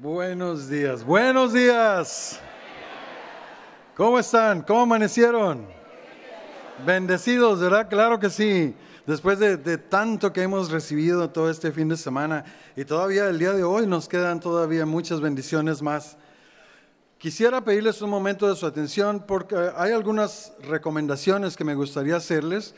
Buenos días, buenos días. ¿Cómo están? ¿Cómo amanecieron? Bendecidos, ¿verdad? Claro que sí. Después de, tanto que hemos recibido todo este fin de semana y todavía el día de hoy nos quedan todavía muchas bendiciones más. Quisiera pedirles un momento de su atención porque hay algunas recomendaciones que me gustaría hacerles,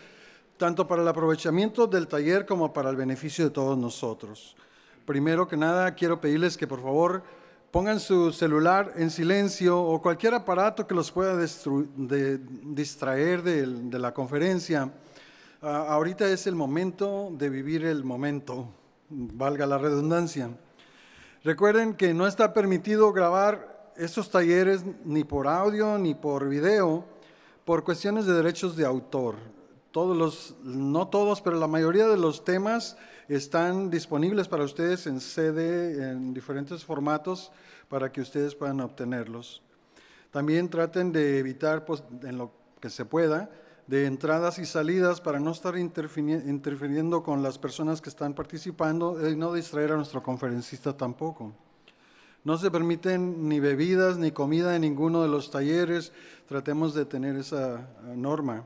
tanto para el aprovechamiento del taller como para el beneficio de todos nosotros. Primero que nada, quiero pedirles que por favor pongan su celular en silencio o cualquier aparato que los pueda distraer de, la conferencia. Ah, ahorita es el momento de vivir el momento, valga la redundancia. Recuerden que no está permitido grabar estos talleres ni por audio ni por video por cuestiones de derechos de autor. Todos los, no todos, pero la mayoría de los temas están disponibles para ustedes en sede, en diferentes formatos, para que ustedes puedan obtenerlos. También traten de evitar, pues, en lo que se pueda, de entradas y salidas para no estar interfiriendo con las personas que están participando y no distraer a nuestro conferencista tampoco. No se permiten ni bebidas ni comida en ninguno de los talleres. Tratemos de tener esa norma.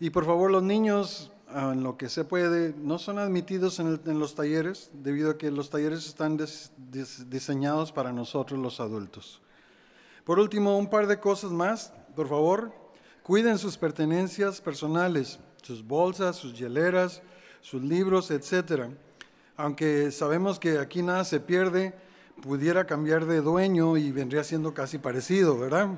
Y por favor, los niños, en lo que se puede, no son admitidos en, los talleres, debido a que los talleres están diseñados para nosotros los adultos. Por último, un par de cosas más, por favor, cuiden sus pertenencias personales, sus bolsas, sus hieleras, sus libros, etcétera. Aunque sabemos que aquí nada se pierde, pudiera cambiar de dueño y vendría siendo casi parecido, ¿verdad?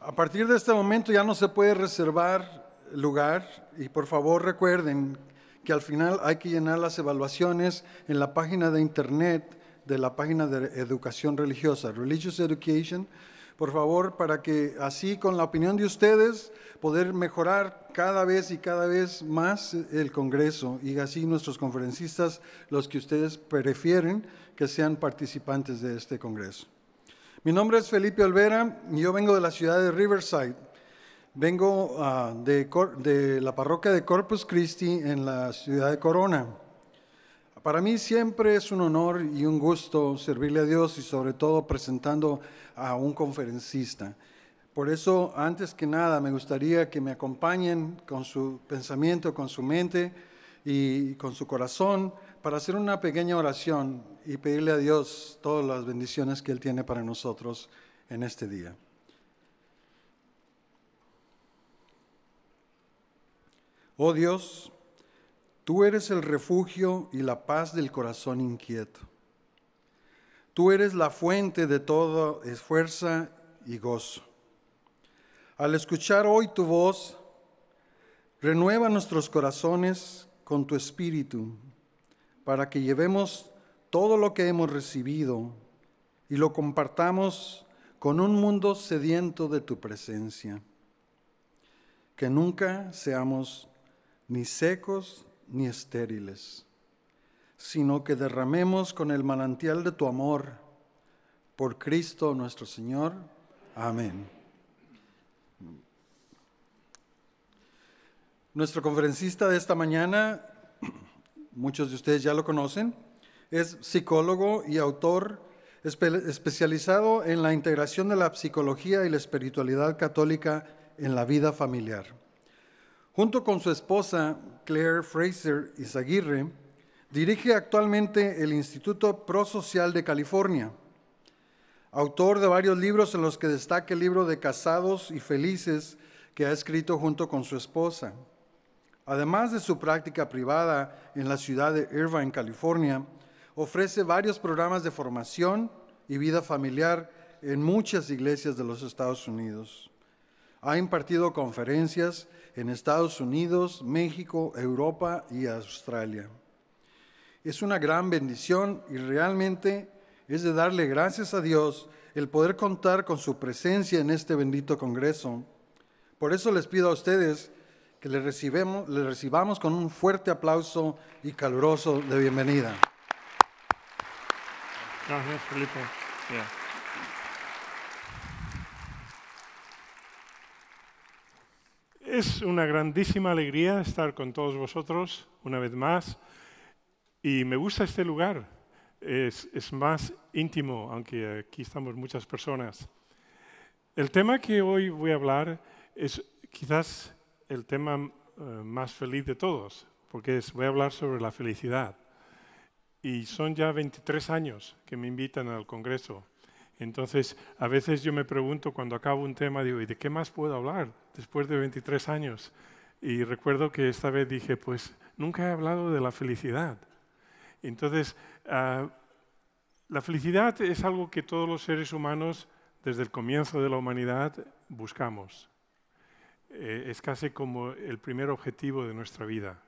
A partir de este momento ya no se puede reservar lugar y por favor recuerden que al final hay que llenar las evaluaciones en la página de internet de la página de educación religiosa, Religious Education, por favor, para que así con la opinión de ustedes poder mejorar cada vez y cada vez más el Congreso y así nuestros conferencistas, los que ustedes prefieren que sean participantes de este Congreso. Mi nombre es Felipe Olvera y yo vengo de la ciudad de Riverside. Vengo ah, de, la parroquia de Corpus Christi en la ciudad de Corona. Para mí siempre es un honor y un gusto servirle a Dios y sobre todo presentando a un conferencista. Por eso, antes que nada, me gustaría que me acompañen con su pensamiento, con su mente y con su corazón para hacer una pequeña oración y pedirle a Dios todas las bendiciones que Él tiene para nosotros en este día. Oh Dios, tú eres el refugio y la paz del corazón inquieto. Tú eres la fuente de toda esfuerzo y gozo. Al escuchar hoy tu voz, renueva nuestros corazones con tu espíritu para que llevemos todo lo que hemos recibido y lo compartamos con un mundo sediento de tu presencia. Que nunca seamos ni secos ni estériles, sino que derramemos con el manantial de tu amor por Cristo nuestro Señor. Amén. Nuestro conferencista de esta mañana, muchos de ustedes ya lo conocen, es psicólogo y autor especializado en la integración de la psicología y la espiritualidad católica en la vida familiar. Junto con su esposa Claire Fraser Izaguirre, dirige actualmente el Instituto Prosocial de California. Autor de varios libros en los que destaca el libro de Casados y Felices que ha escrito junto con su esposa. Además de su práctica privada en la ciudad de Irvine, California, ofrece varios programas de formación y vida familiar en muchas iglesias de los Estados Unidos. Ha impartido conferencias en Estados Unidos, México, Europa y Australia. Es una gran bendición y realmente es de darle gracias a Dios el poder contar con su presencia en este bendito Congreso. Por eso les pido a ustedes que le, recibemos, le recibamos con un fuerte aplauso y caluroso de bienvenida. Gracias, Felipe. Es una grandísima alegría estar con todos vosotros una vez más y me gusta este lugar. Es, más íntimo, aunque aquí estamos muchas personas. El tema que hoy voy a hablar es quizás el tema eh, más feliz de todos, porque voy a hablar sobre la felicidad. Y son ya 23 años que me invitan al Congreso entonces, a veces yo me pregunto cuando acabo un tema, digo, ¿y de qué más puedo hablar después de 23 años? Y recuerdo que esta vez dije, pues nunca he hablado de la felicidad. Entonces, ah, la felicidad es algo que todos los seres humanos, desde el comienzo de la humanidad, buscamos. Eh, es casi como el primer objetivo de nuestra vida.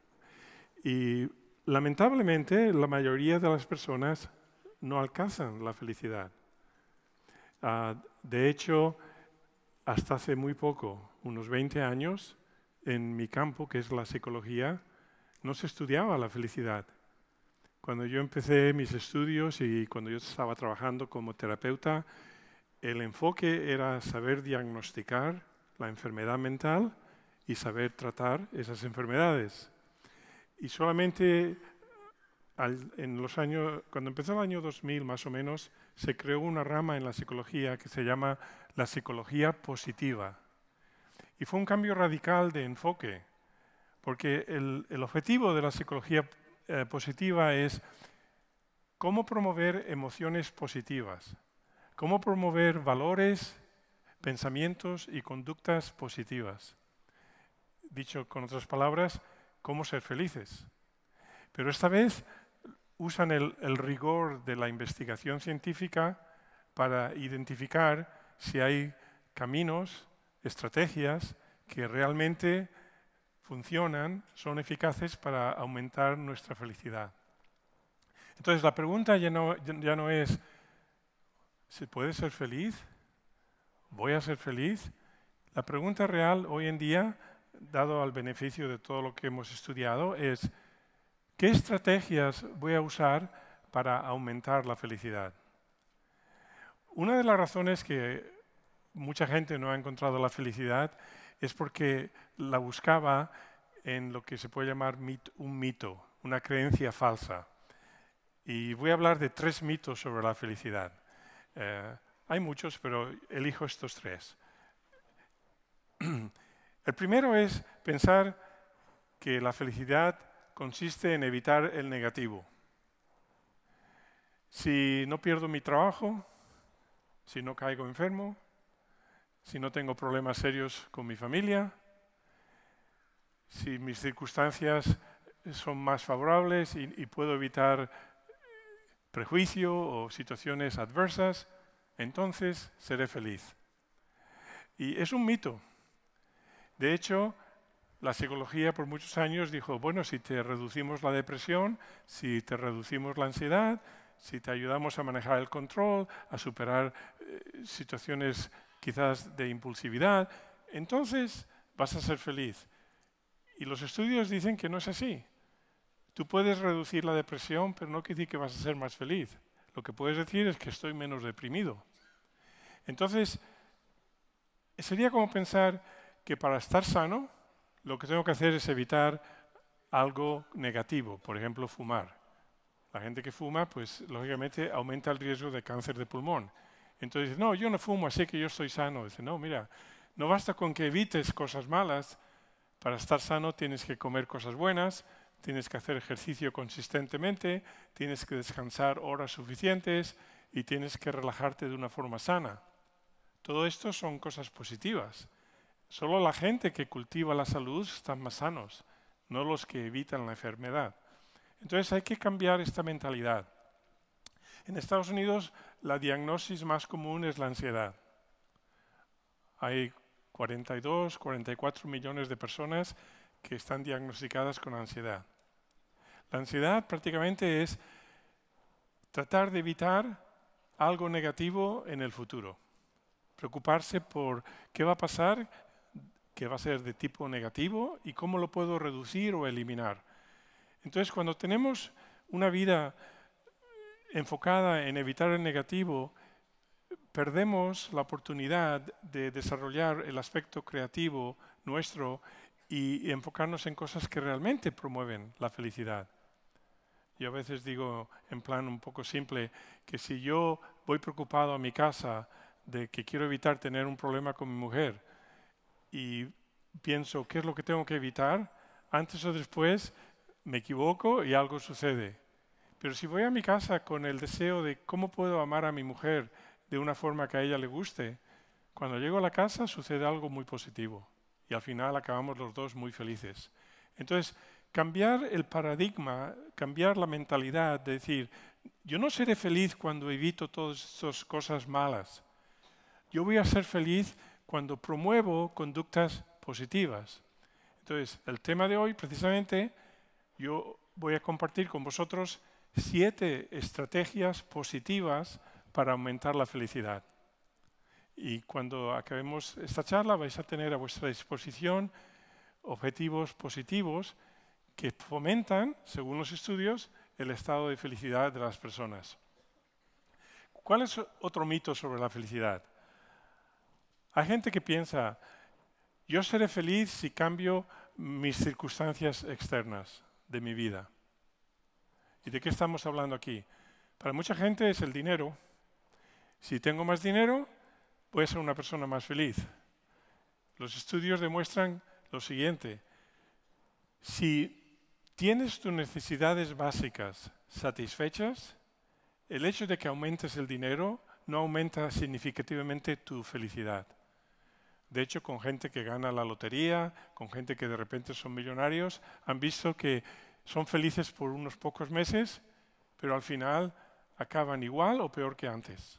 Y lamentablemente, la mayoría de las personas no alcanzan la felicidad Ah, de hecho, hasta hace muy poco, unos 20 años, en mi campo, que es la psicología, no se estudiaba la felicidad. Cuando yo empecé mis estudios y cuando yo estaba trabajando como terapeuta, el enfoque era saber diagnosticar la enfermedad mental y saber tratar esas enfermedades. Y solamente en los años, cuando empezó el año 2000 más o menos, se creó una rama en la psicología que se llama la psicología positiva. Y fue un cambio radical de enfoque, porque el, objetivo de la psicología eh, positiva es cómo promover emociones positivas, cómo promover valores, pensamientos y conductas positivas. Dicho con otras palabras, cómo ser felices. Pero esta vez usan el, rigor de la investigación científica para identificar si hay caminos, estrategias que realmente funcionan, son eficaces para aumentar nuestra felicidad. Entonces la pregunta ya no, ya no es, ¿se puede ser feliz? ¿Voy a ser feliz? La pregunta real hoy en día, dado al beneficio de todo lo que hemos estudiado, es, ¿Qué estrategias voy a usar para aumentar la felicidad? Una de las razones que mucha gente no ha encontrado la felicidad es porque la buscaba en lo que se puede llamar un mito, una creencia falsa. Y voy a hablar de tres mitos sobre la felicidad. Eh, hay muchos, pero elijo estos tres. El primero es pensar que la felicidad consiste en evitar el negativo. Si no pierdo mi trabajo, si no caigo enfermo, si no tengo problemas serios con mi familia, si mis circunstancias son más favorables y, puedo evitar eh, prejuicio o situaciones adversas, entonces seré feliz. Y es un mito. De hecho, la psicología por muchos años dijo, bueno, si te reducimos la depresión, si te reducimos la ansiedad, si te ayudamos a manejar el control, a superar eh, situaciones quizás de impulsividad, entonces vas a ser feliz. Y los estudios dicen que no es así. Tú puedes reducir la depresión, pero no quiere decir que vas a ser más feliz. Lo que puedes decir es que estoy menos deprimido. Entonces, sería como pensar que para estar sano, lo que tengo que hacer es evitar algo negativo, por ejemplo, fumar. La gente que fuma, pues lógicamente aumenta el riesgo de cáncer de pulmón. Entonces dice, no, yo no fumo, así que yo estoy sano. Dice, no, mira, no basta con que evites cosas malas, para estar sano tienes que comer cosas buenas, tienes que hacer ejercicio consistentemente, tienes que descansar horas suficientes y tienes que relajarte de una forma sana. Todo esto son cosas positivas. Solo la gente que cultiva la salud están más sanos, no los que evitan la enfermedad. Entonces hay que cambiar esta mentalidad. En Estados Unidos la diagnosis más común es la ansiedad. Hay 42, 44 millones de personas que están diagnosticadas con ansiedad. La ansiedad prácticamente es tratar de evitar algo negativo en el futuro, preocuparse por qué va a pasar que va a ser de tipo negativo y cómo lo puedo reducir o eliminar. Entonces, cuando tenemos una vida enfocada en evitar el negativo, perdemos la oportunidad de desarrollar el aspecto creativo nuestro y enfocarnos en cosas que realmente promueven la felicidad. Yo a veces digo en plan un poco simple que si yo voy preocupado a mi casa de que quiero evitar tener un problema con mi mujer, y pienso qué es lo que tengo que evitar, antes o después me equivoco y algo sucede. Pero si voy a mi casa con el deseo de cómo puedo amar a mi mujer de una forma que a ella le guste, cuando llego a la casa sucede algo muy positivo y al final acabamos los dos muy felices. Entonces, cambiar el paradigma, cambiar la mentalidad decir, yo no seré feliz cuando evito todas esas cosas malas. Yo voy a ser feliz cuando promuevo conductas positivas. Entonces, el tema de hoy, precisamente, yo voy a compartir con vosotros siete estrategias positivas para aumentar la felicidad. Y cuando acabemos esta charla vais a tener a vuestra disposición objetivos positivos que fomentan, según los estudios, el estado de felicidad de las personas. ¿Cuál es otro mito sobre la felicidad? Hay gente que piensa, yo seré feliz si cambio mis circunstancias externas de mi vida. ¿Y de qué estamos hablando aquí? Para mucha gente es el dinero. Si tengo más dinero, voy a ser una persona más feliz. Los estudios demuestran lo siguiente. Si tienes tus necesidades básicas satisfechas, el hecho de que aumentes el dinero no aumenta significativamente tu felicidad. De hecho, con gente que gana la lotería, con gente que de repente son millonarios, han visto que son felices por unos pocos meses, pero al final acaban igual o peor que antes.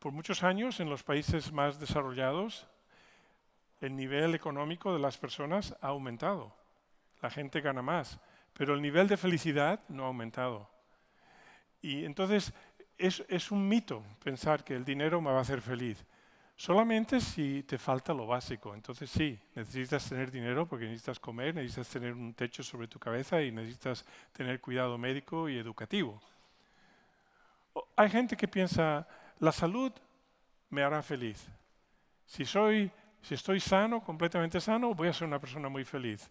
Por muchos años en los países más desarrollados, el nivel económico de las personas ha aumentado. La gente gana más, pero el nivel de felicidad no ha aumentado. Y entonces es, un mito pensar que el dinero me va a hacer feliz. Solamente si te falta lo básico. Entonces sí, necesitas tener dinero porque necesitas comer, necesitas tener un techo sobre tu cabeza y necesitas tener cuidado médico y educativo. Hay gente que piensa, la salud me hará feliz. Si, soy, si estoy sano, completamente sano, voy a ser una persona muy feliz.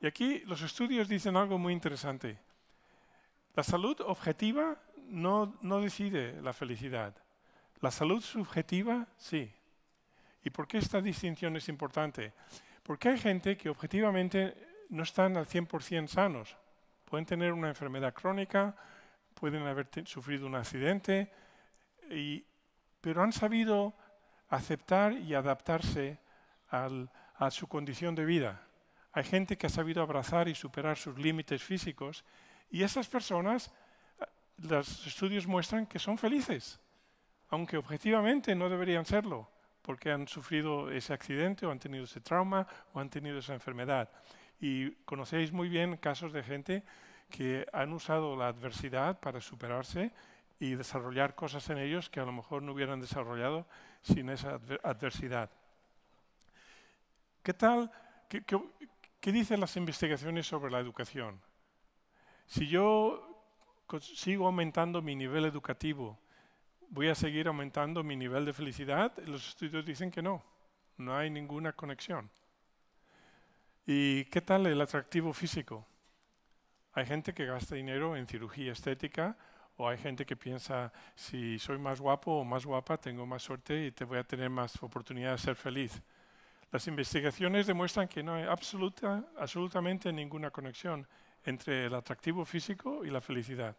Y aquí los estudios dicen algo muy interesante. La salud objetiva no, no decide la felicidad. La salud subjetiva, sí. ¿Y por qué esta distinción es importante? Porque hay gente que objetivamente no están al 100% sanos. Pueden tener una enfermedad crónica, pueden haber sufrido un accidente, pero han sabido aceptar y adaptarse a su condición de vida. Hay gente que ha sabido abrazar y superar sus límites físicos y esas personas, eh, los estudios muestran que son felices aunque objetivamente no deberían serlo, porque han sufrido ese accidente o han tenido ese trauma o han tenido esa enfermedad. Y conocéis muy bien casos de gente que han usado la adversidad para superarse y desarrollar cosas en ellos que a lo mejor no hubieran desarrollado sin esa adversidad. ¿Qué tal? qué dicen las investigaciones sobre la educación? Si yo sigo aumentando mi nivel educativo, ¿Voy a seguir aumentando mi nivel de felicidad? Los estudios dicen que no, no hay ninguna conexión. ¿Y qué tal el atractivo físico? Hay gente que gasta dinero en cirugía estética o hay gente que piensa, si soy más guapo o más guapa, tengo más suerte y te voy a tener más oportunidad de ser feliz. Las investigaciones demuestran que no hay absolutamente ninguna conexión entre el atractivo físico y la felicidad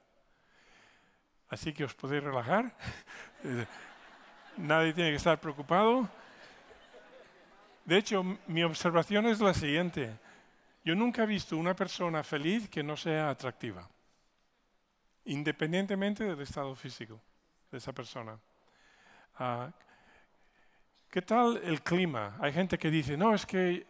así que os podéis relajar. Eh, nadie tiene que estar preocupado. De hecho, mi observación es la siguiente. Yo nunca he visto una persona feliz que no sea atractiva, independientemente del estado físico de esa persona. Ah, ¿Qué tal el clima? Hay gente que dice, no, es que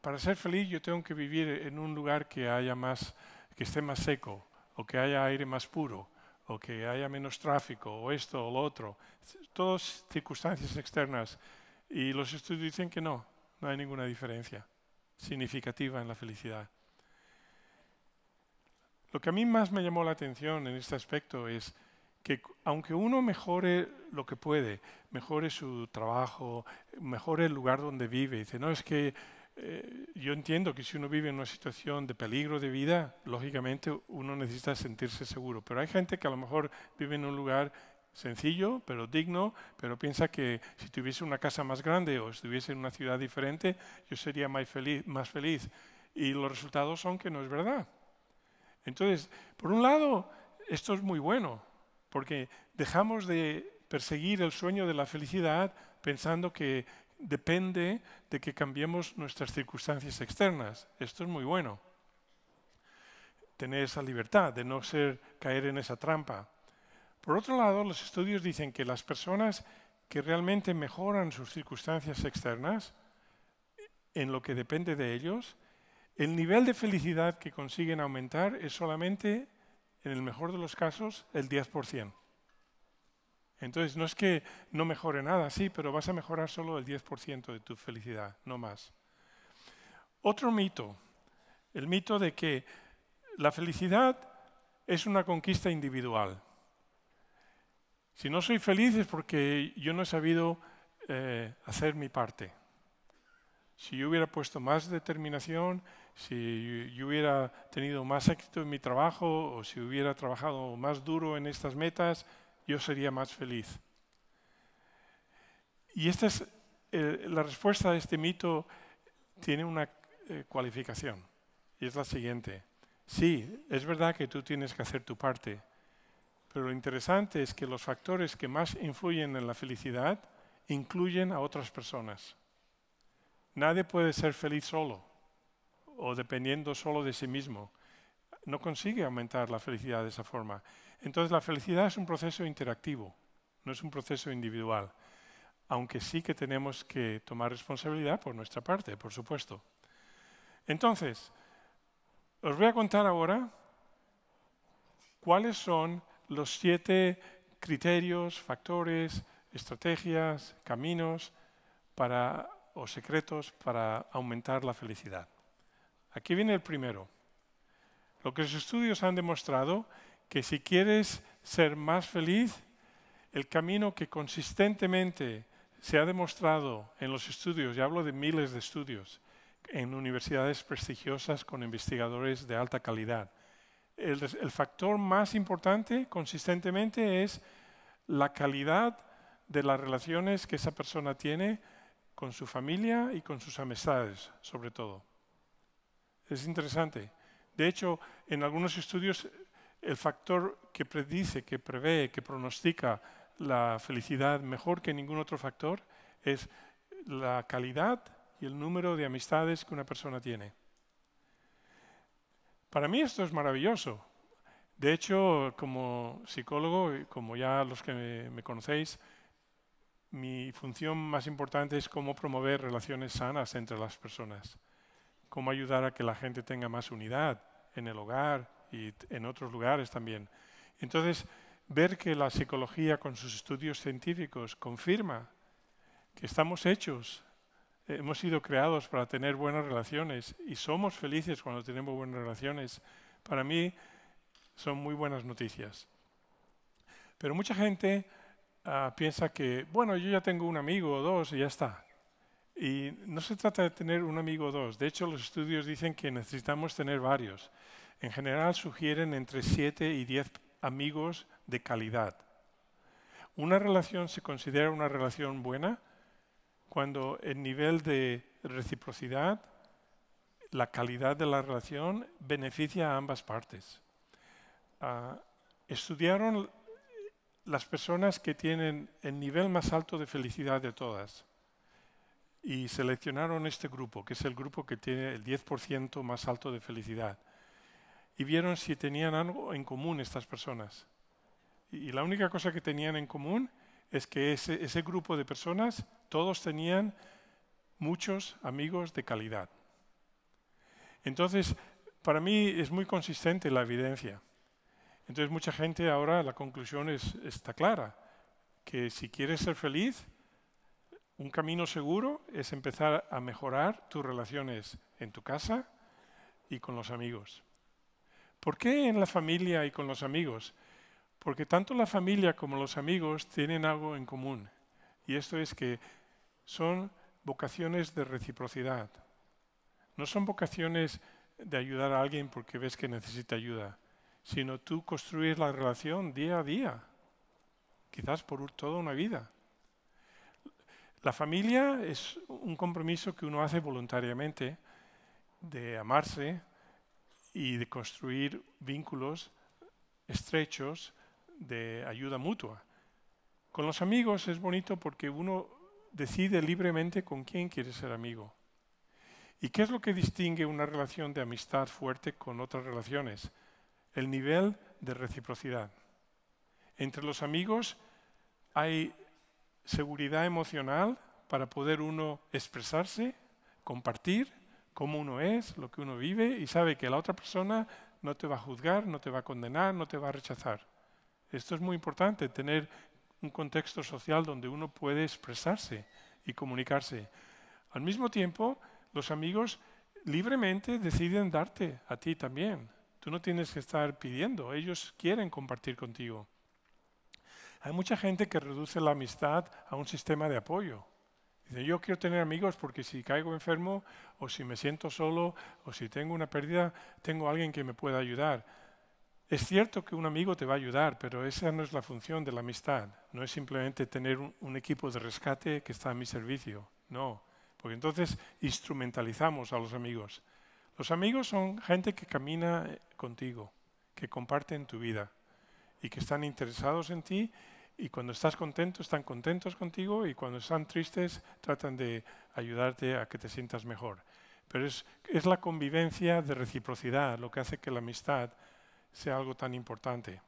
para ser feliz yo tengo que vivir en un lugar que haya más, que esté más seco o que haya aire más puro o que haya menos tráfico, o esto o lo otro. Todas circunstancias externas. Y los estudios dicen que no, no hay ninguna diferencia significativa en la felicidad. Lo que a mí más me llamó la atención en este aspecto es que aunque uno mejore lo que puede, mejore su trabajo, mejore el lugar donde vive, dice, no es que eh, yo entiendo que si uno vive en una situación de peligro de vida, lógicamente uno necesita sentirse seguro, pero hay gente que a lo mejor vive en un lugar sencillo, pero digno, pero piensa que si tuviese una casa más grande o estuviese en una ciudad diferente, yo sería más feliz. Más feliz. Y los resultados son que no es verdad. Entonces, por un lado, esto es muy bueno, porque dejamos de perseguir el sueño de la felicidad pensando que, depende de que cambiemos nuestras circunstancias externas. Esto es muy bueno. Tener esa libertad de no ser caer en esa trampa. Por otro lado, los estudios dicen que las personas que realmente mejoran sus circunstancias externas, en lo que depende de ellos, el nivel de felicidad que consiguen aumentar es solamente, en el mejor de los casos, el 10%. Entonces, no es que no mejore nada, sí, pero vas a mejorar solo el 10% de tu felicidad, no más. Otro mito, el mito de que la felicidad es una conquista individual. Si no soy feliz es porque yo no he sabido eh, hacer mi parte. Si yo hubiera puesto más determinación, si yo hubiera tenido más éxito en mi trabajo o si hubiera trabajado más duro en estas metas, yo sería más feliz. Y esta es eh, la respuesta a este mito tiene una eh, cualificación y es la siguiente. Sí, es verdad que tú tienes que hacer tu parte, pero lo interesante es que los factores que más influyen en la felicidad incluyen a otras personas. Nadie puede ser feliz solo o dependiendo solo de sí mismo. No consigue aumentar la felicidad de esa forma. Entonces la felicidad es un proceso interactivo, no es un proceso individual, aunque sí que tenemos que tomar responsabilidad por nuestra parte, por supuesto. Entonces, os voy a contar ahora cuáles son los siete criterios, factores, estrategias, caminos para, o secretos para aumentar la felicidad. Aquí viene el primero. Lo que los estudios han demostrado que si quieres ser más feliz, el camino que consistentemente se ha demostrado en los estudios, y hablo de miles de estudios, en universidades prestigiosas con investigadores de alta calidad. El, el, factor más importante consistentemente es la calidad de las relaciones que esa persona tiene con su familia y con sus amistades, sobre todo. Es interesante. De hecho, en algunos estudios el factor que predice, que prevé, que pronostica la felicidad mejor que ningún otro factor es la calidad y el número de amistades que una persona tiene. Para mí esto es maravilloso. De hecho, como psicólogo, como ya los que me conocéis, mi función más importante es cómo promover relaciones sanas entre las personas, cómo ayudar a que la gente tenga más unidad en el hogar, y en otros lugares también. Entonces, ver que la psicología con sus estudios científicos confirma que estamos hechos, eh, hemos sido creados para tener buenas relaciones y somos felices cuando tenemos buenas relaciones, para mí son muy buenas noticias. Pero mucha gente ah, piensa que, bueno, yo ya tengo un amigo o dos y ya está. Y no se trata de tener un amigo o dos. De hecho, los estudios dicen que necesitamos tener varios. En general sugieren entre 7 y 10 amigos de calidad. Una relación se considera una relación buena cuando el nivel de reciprocidad, la calidad de la relación, beneficia a ambas partes. Ah, estudiaron las personas que tienen el nivel más alto de felicidad de todas y seleccionaron este grupo, que es el grupo que tiene el 10% más alto de felicidad y vieron si tenían algo en común estas personas. Y, la única cosa que tenían en común es que ese, grupo de personas, todos tenían muchos amigos de calidad. Entonces, para mí es muy consistente la evidencia. Entonces, mucha gente ahora, la conclusión está clara, que si quieres ser feliz, un camino seguro es empezar a mejorar tus relaciones en tu casa y con los amigos. ¿Por qué en la familia y con los amigos? Porque tanto la familia como los amigos tienen algo en común, y esto es que son vocaciones de reciprocidad. No son vocaciones de ayudar a alguien porque ves que necesita ayuda, sino tú construir la relación día a día, quizás por toda una vida. La familia es un compromiso que uno hace voluntariamente de amarse, y de construir vínculos estrechos de ayuda mutua. Con los amigos es bonito porque uno decide libremente con quién quiere ser amigo. ¿Y qué es lo que distingue una relación de amistad fuerte con otras relaciones? El nivel de reciprocidad. Entre los amigos hay seguridad emocional para poder uno expresarse, compartir cómo uno es, lo que uno vive y sabe que la otra persona no te va a juzgar, no te va a condenar, no te va a rechazar. Esto es muy importante, tener un contexto social donde uno puede expresarse y comunicarse. Al mismo tiempo, los amigos libremente deciden darte a ti también. Tú no tienes que estar pidiendo, ellos quieren compartir contigo. Hay mucha gente que reduce la amistad a un sistema de apoyo, Dice, yo quiero tener amigos porque si caigo enfermo o si me siento solo o si tengo una pérdida, tengo alguien que me pueda ayudar. Es cierto que un amigo te va a ayudar, pero esa no es la función de la amistad. No es simplemente tener un, equipo de rescate que está a mi servicio. No, porque entonces instrumentalizamos a los amigos. Los amigos son gente que camina eh, contigo, que comparten tu vida y que están interesados en ti y cuando estás contento, están contentos contigo y cuando están tristes, tratan de ayudarte a que te sientas mejor. Pero es, es la convivencia de reciprocidad lo que hace que la amistad sea algo tan importante.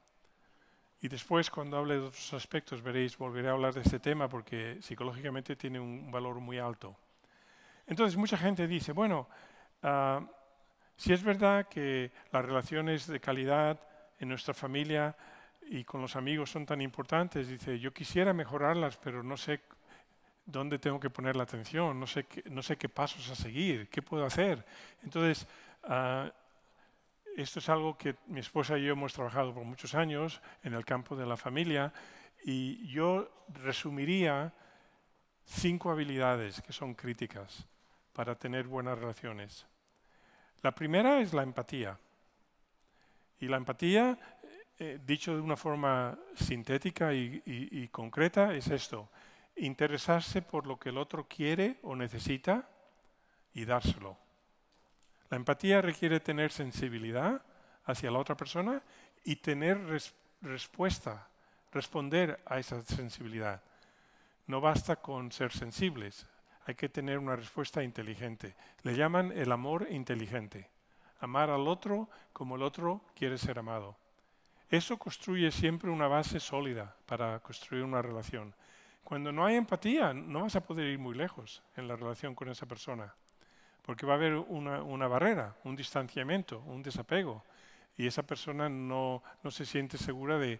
Y después, cuando hable de otros aspectos, veréis, volveré a hablar de este tema porque psicológicamente tiene un valor muy alto. Entonces, mucha gente dice, bueno, ah, si es verdad que las relaciones de calidad en nuestra familia y con los amigos son tan importantes. Dice, yo quisiera mejorarlas, pero no sé dónde tengo que poner la atención, no sé qué, no sé qué pasos a seguir, qué puedo hacer. Entonces, ah, esto es algo que mi esposa y yo hemos trabajado por muchos años en el campo de la familia y yo resumiría cinco habilidades que son críticas para tener buenas relaciones. La primera es la empatía. Y la empatía eh, dicho de una forma sintética y, concreta, es esto. Interesarse por lo que el otro quiere o necesita y dárselo. La empatía requiere tener sensibilidad hacia la otra persona y tener respuesta, responder a esa sensibilidad. No basta con ser sensibles, hay que tener una respuesta inteligente. Le llaman el amor inteligente, amar al otro como el otro quiere ser amado. Eso construye siempre una base sólida para construir una relación. Cuando no hay empatía, no vas a poder ir muy lejos en la relación con esa persona, porque va a haber una, barrera, un distanciamiento, un desapego, y esa persona no, no se siente segura de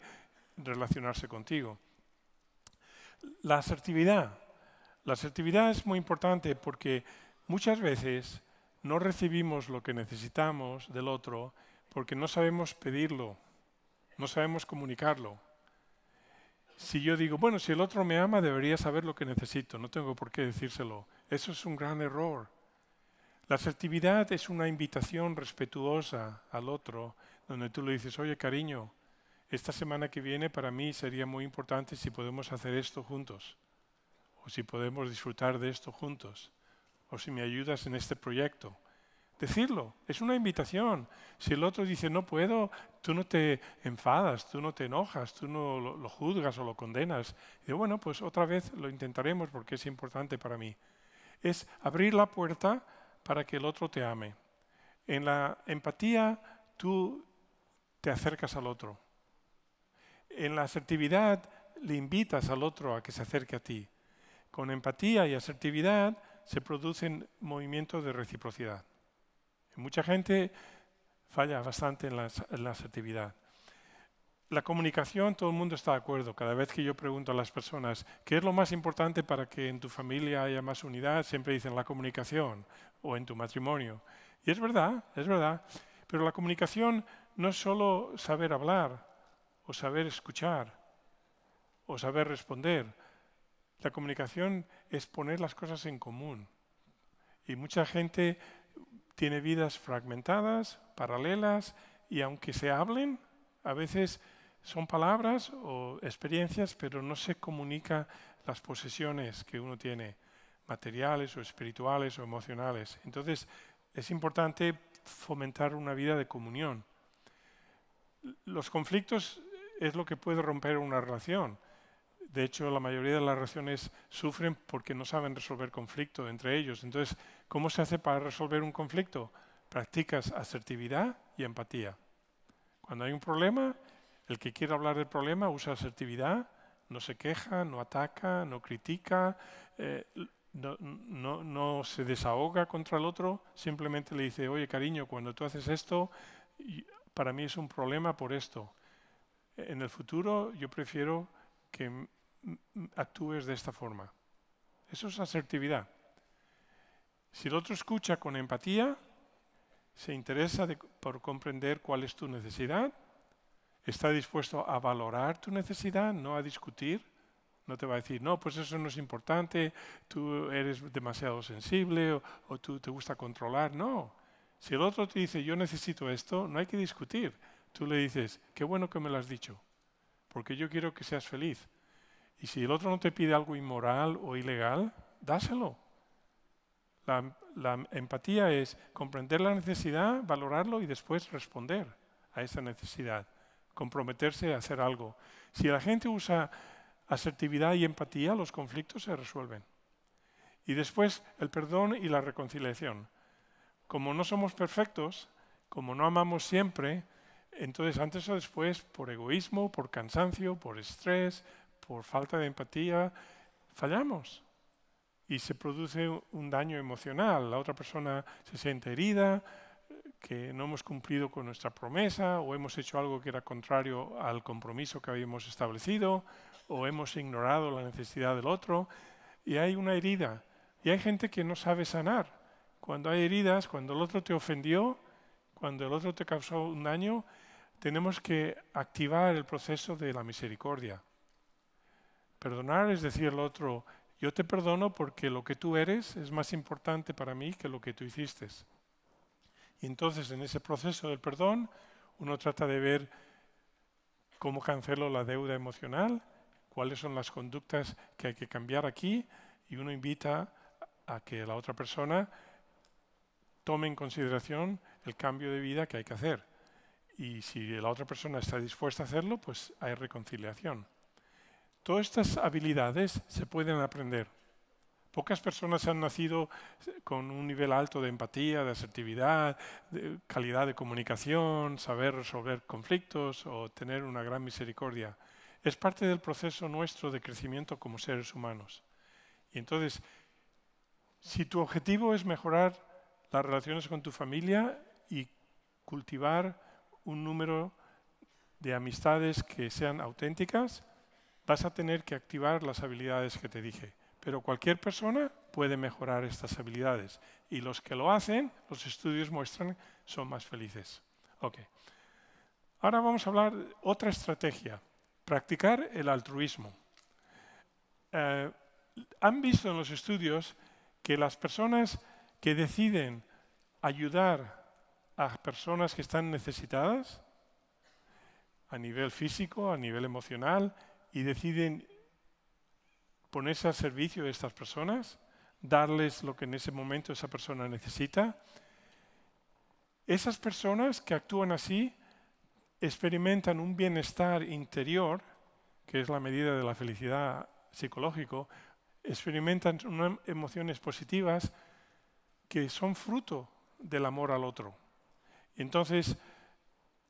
relacionarse contigo. La asertividad. La asertividad es muy importante porque muchas veces no recibimos lo que necesitamos del otro porque no sabemos pedirlo no sabemos comunicarlo. Si yo digo, bueno, si el otro me ama, debería saber lo que necesito, no tengo por qué decírselo. Eso es un gran error. La asertividad es una invitación respetuosa al otro, donde tú le dices, oye, cariño, esta semana que viene para mí sería muy importante si podemos hacer esto juntos, o si podemos disfrutar de esto juntos, o si me ayudas en este proyecto Decirlo, es una invitación. Si el otro dice no puedo, tú no te enfadas, tú no te enojas, tú no lo, juzgas o lo condenas. Y bueno, pues otra vez lo intentaremos porque es importante para mí. Es abrir la puerta para que el otro te ame. En la empatía tú te acercas al otro. En la asertividad le invitas al otro a que se acerque a ti. Con empatía y asertividad se producen movimientos de reciprocidad. Mucha gente falla bastante en la, asertividad. La comunicación, todo el mundo está de acuerdo. Cada vez que yo pregunto a las personas, ¿qué es lo más importante para que en tu familia haya más unidad? Siempre dicen la comunicación o en tu matrimonio. Y es verdad, es verdad. Pero la comunicación no es solo saber hablar o saber escuchar o saber responder. La comunicación es poner las cosas en común. Y mucha gente tiene vidas fragmentadas, paralelas, y aunque se hablen, a veces son palabras o experiencias, pero no se comunica las posesiones que uno tiene, materiales o espirituales o emocionales. Entonces, es importante fomentar una vida de comunión. Los conflictos es lo que puede romper una relación. De hecho, la mayoría de las relaciones sufren porque no saben resolver conflicto entre ellos. Entonces, ¿Cómo se hace para resolver un conflicto? Practicas asertividad y empatía. Cuando hay un problema, el que quiere hablar del problema usa asertividad, no se queja, no ataca, no critica, eh, no, no, se desahoga contra el otro, simplemente le dice, oye cariño, cuando tú haces esto, para mí es un problema por esto. En el futuro yo prefiero que actúes de esta forma. Eso es asertividad. Si el otro escucha con empatía, se interesa por comprender cuál es tu necesidad, está dispuesto a valorar tu necesidad, no a discutir, no te va a decir, no, pues eso no es importante, tú eres demasiado sensible o, o tú te gusta controlar, no. Si el otro te dice, yo necesito esto, no hay que discutir. Tú le dices, qué bueno que me lo has dicho, porque yo quiero que seas feliz. Y si el otro no te pide algo inmoral o ilegal, dáselo. La, empatía es comprender la necesidad, valorarlo y después responder a esa necesidad, comprometerse a hacer algo. Si la gente usa asertividad y empatía, los conflictos se resuelven. Y después el perdón y la reconciliación. Como no somos perfectos, como no amamos siempre, entonces antes o después, por egoísmo, por cansancio, por estrés, por falta de empatía, fallamos y se produce un daño emocional. La otra persona se siente herida, que no hemos cumplido con nuestra promesa o hemos hecho algo que era contrario al compromiso que habíamos establecido o hemos ignorado la necesidad del otro y hay una herida. Y hay gente que no sabe sanar. Cuando hay heridas, cuando el otro te ofendió, cuando el otro te causó un daño, tenemos que activar el proceso de la misericordia. Perdonar es decir el otro, yo te perdono porque lo que tú eres es más importante para mí que lo que tú hiciste. Y entonces en ese proceso del perdón uno trata de ver cómo cancelo la deuda emocional, cuáles son las conductas que hay que cambiar aquí y uno invita a que la otra persona tome en consideración el cambio de vida que hay que hacer. Y si la otra persona está dispuesta a hacerlo, pues hay reconciliación. Todas estas habilidades se pueden aprender. Pocas personas han nacido con un nivel alto de empatía, de asertividad, de calidad de comunicación, saber resolver conflictos o tener una gran misericordia. Es parte del proceso nuestro de crecimiento como seres humanos. Y entonces, si tu objetivo es mejorar las relaciones con tu familia y cultivar un número de amistades que sean auténticas, vas a tener que activar las habilidades que te dije. Pero cualquier persona puede mejorar estas habilidades. Y los que lo hacen, los estudios muestran, son más felices. Okay. Ahora vamos a hablar de otra estrategia, practicar el altruismo. Eh, han visto en los estudios que las personas que deciden ayudar a personas que están necesitadas, a nivel físico, a nivel emocional, y deciden ponerse al servicio de estas personas, darles lo que en ese momento esa persona necesita, esas personas que actúan así experimentan un bienestar interior, que es la medida de la felicidad psicológico, experimentan emociones positivas que son fruto del amor al otro. Entonces,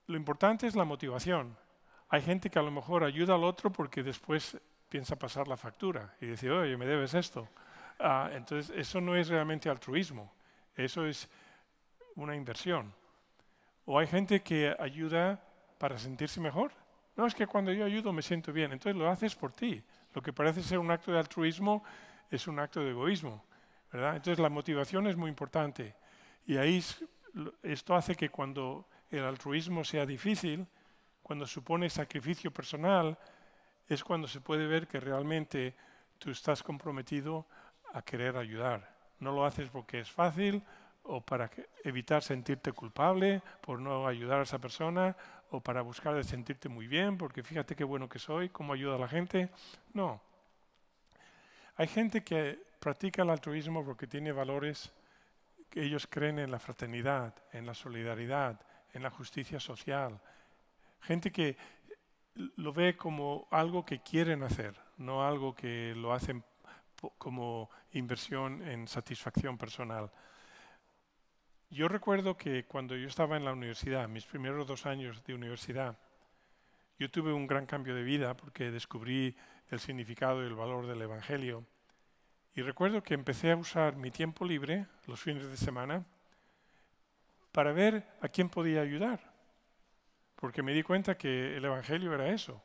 lo importante es la motivación. Hay gente que a lo mejor ayuda al otro porque después piensa pasar la factura y decir, oye, me debes esto. Ah, entonces, eso no es realmente altruismo, eso es una inversión. O hay gente que ayuda para sentirse mejor. No, es que cuando yo ayudo me siento bien, entonces lo haces por ti. Lo que parece ser un acto de altruismo es un acto de egoísmo. ¿verdad? Entonces, la motivación es muy importante. Y ahí esto hace que cuando el altruismo sea difícil, cuando supone sacrificio personal, es cuando se puede ver que realmente tú estás comprometido a querer ayudar. No lo haces porque es fácil o para evitar sentirte culpable por no ayudar a esa persona o para buscar de sentirte muy bien porque fíjate qué bueno que soy, cómo ayuda a la gente. No. Hay gente que practica el altruismo porque tiene valores que ellos creen en la fraternidad, en la solidaridad, en la justicia social, gente que lo ve como algo que quieren hacer, no algo que lo hacen como inversión en satisfacción personal. Yo recuerdo que cuando yo estaba en la universidad, mis primeros dos años de universidad, yo tuve un gran cambio de vida porque descubrí el significado y el valor del Evangelio. Y recuerdo que empecé a usar mi tiempo libre, los fines de semana, para ver a quién podía ayudar porque me di cuenta que el Evangelio era eso,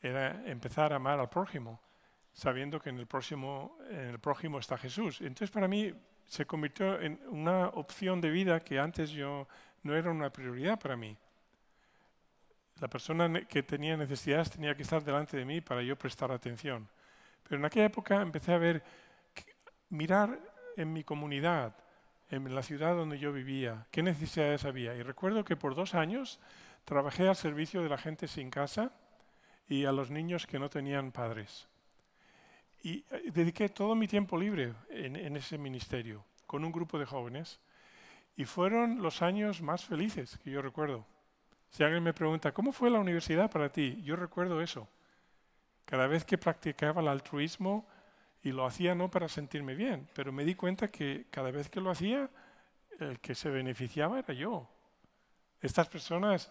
era empezar a amar al prójimo, sabiendo que en el, en el prójimo está Jesús. Entonces para mí se convirtió en una opción de vida que antes yo no era una prioridad para mí. La persona que tenía necesidades tenía que estar delante de mí para yo prestar atención. Pero en aquella época empecé a ver, mirar en mi comunidad, en la ciudad donde yo vivía, qué necesidades había. Y recuerdo que por dos años Trabajé al servicio de la gente sin casa y a los niños que no tenían padres. Y eh, dediqué todo mi tiempo libre en, ese ministerio, con un grupo de jóvenes. Y fueron los años más felices que yo recuerdo. Si alguien me pregunta, ¿cómo fue la universidad para ti? Yo recuerdo eso. Cada vez que practicaba el altruismo, y lo hacía no para sentirme bien, pero me di cuenta que cada vez que lo hacía, el que se beneficiaba era yo. Estas personas,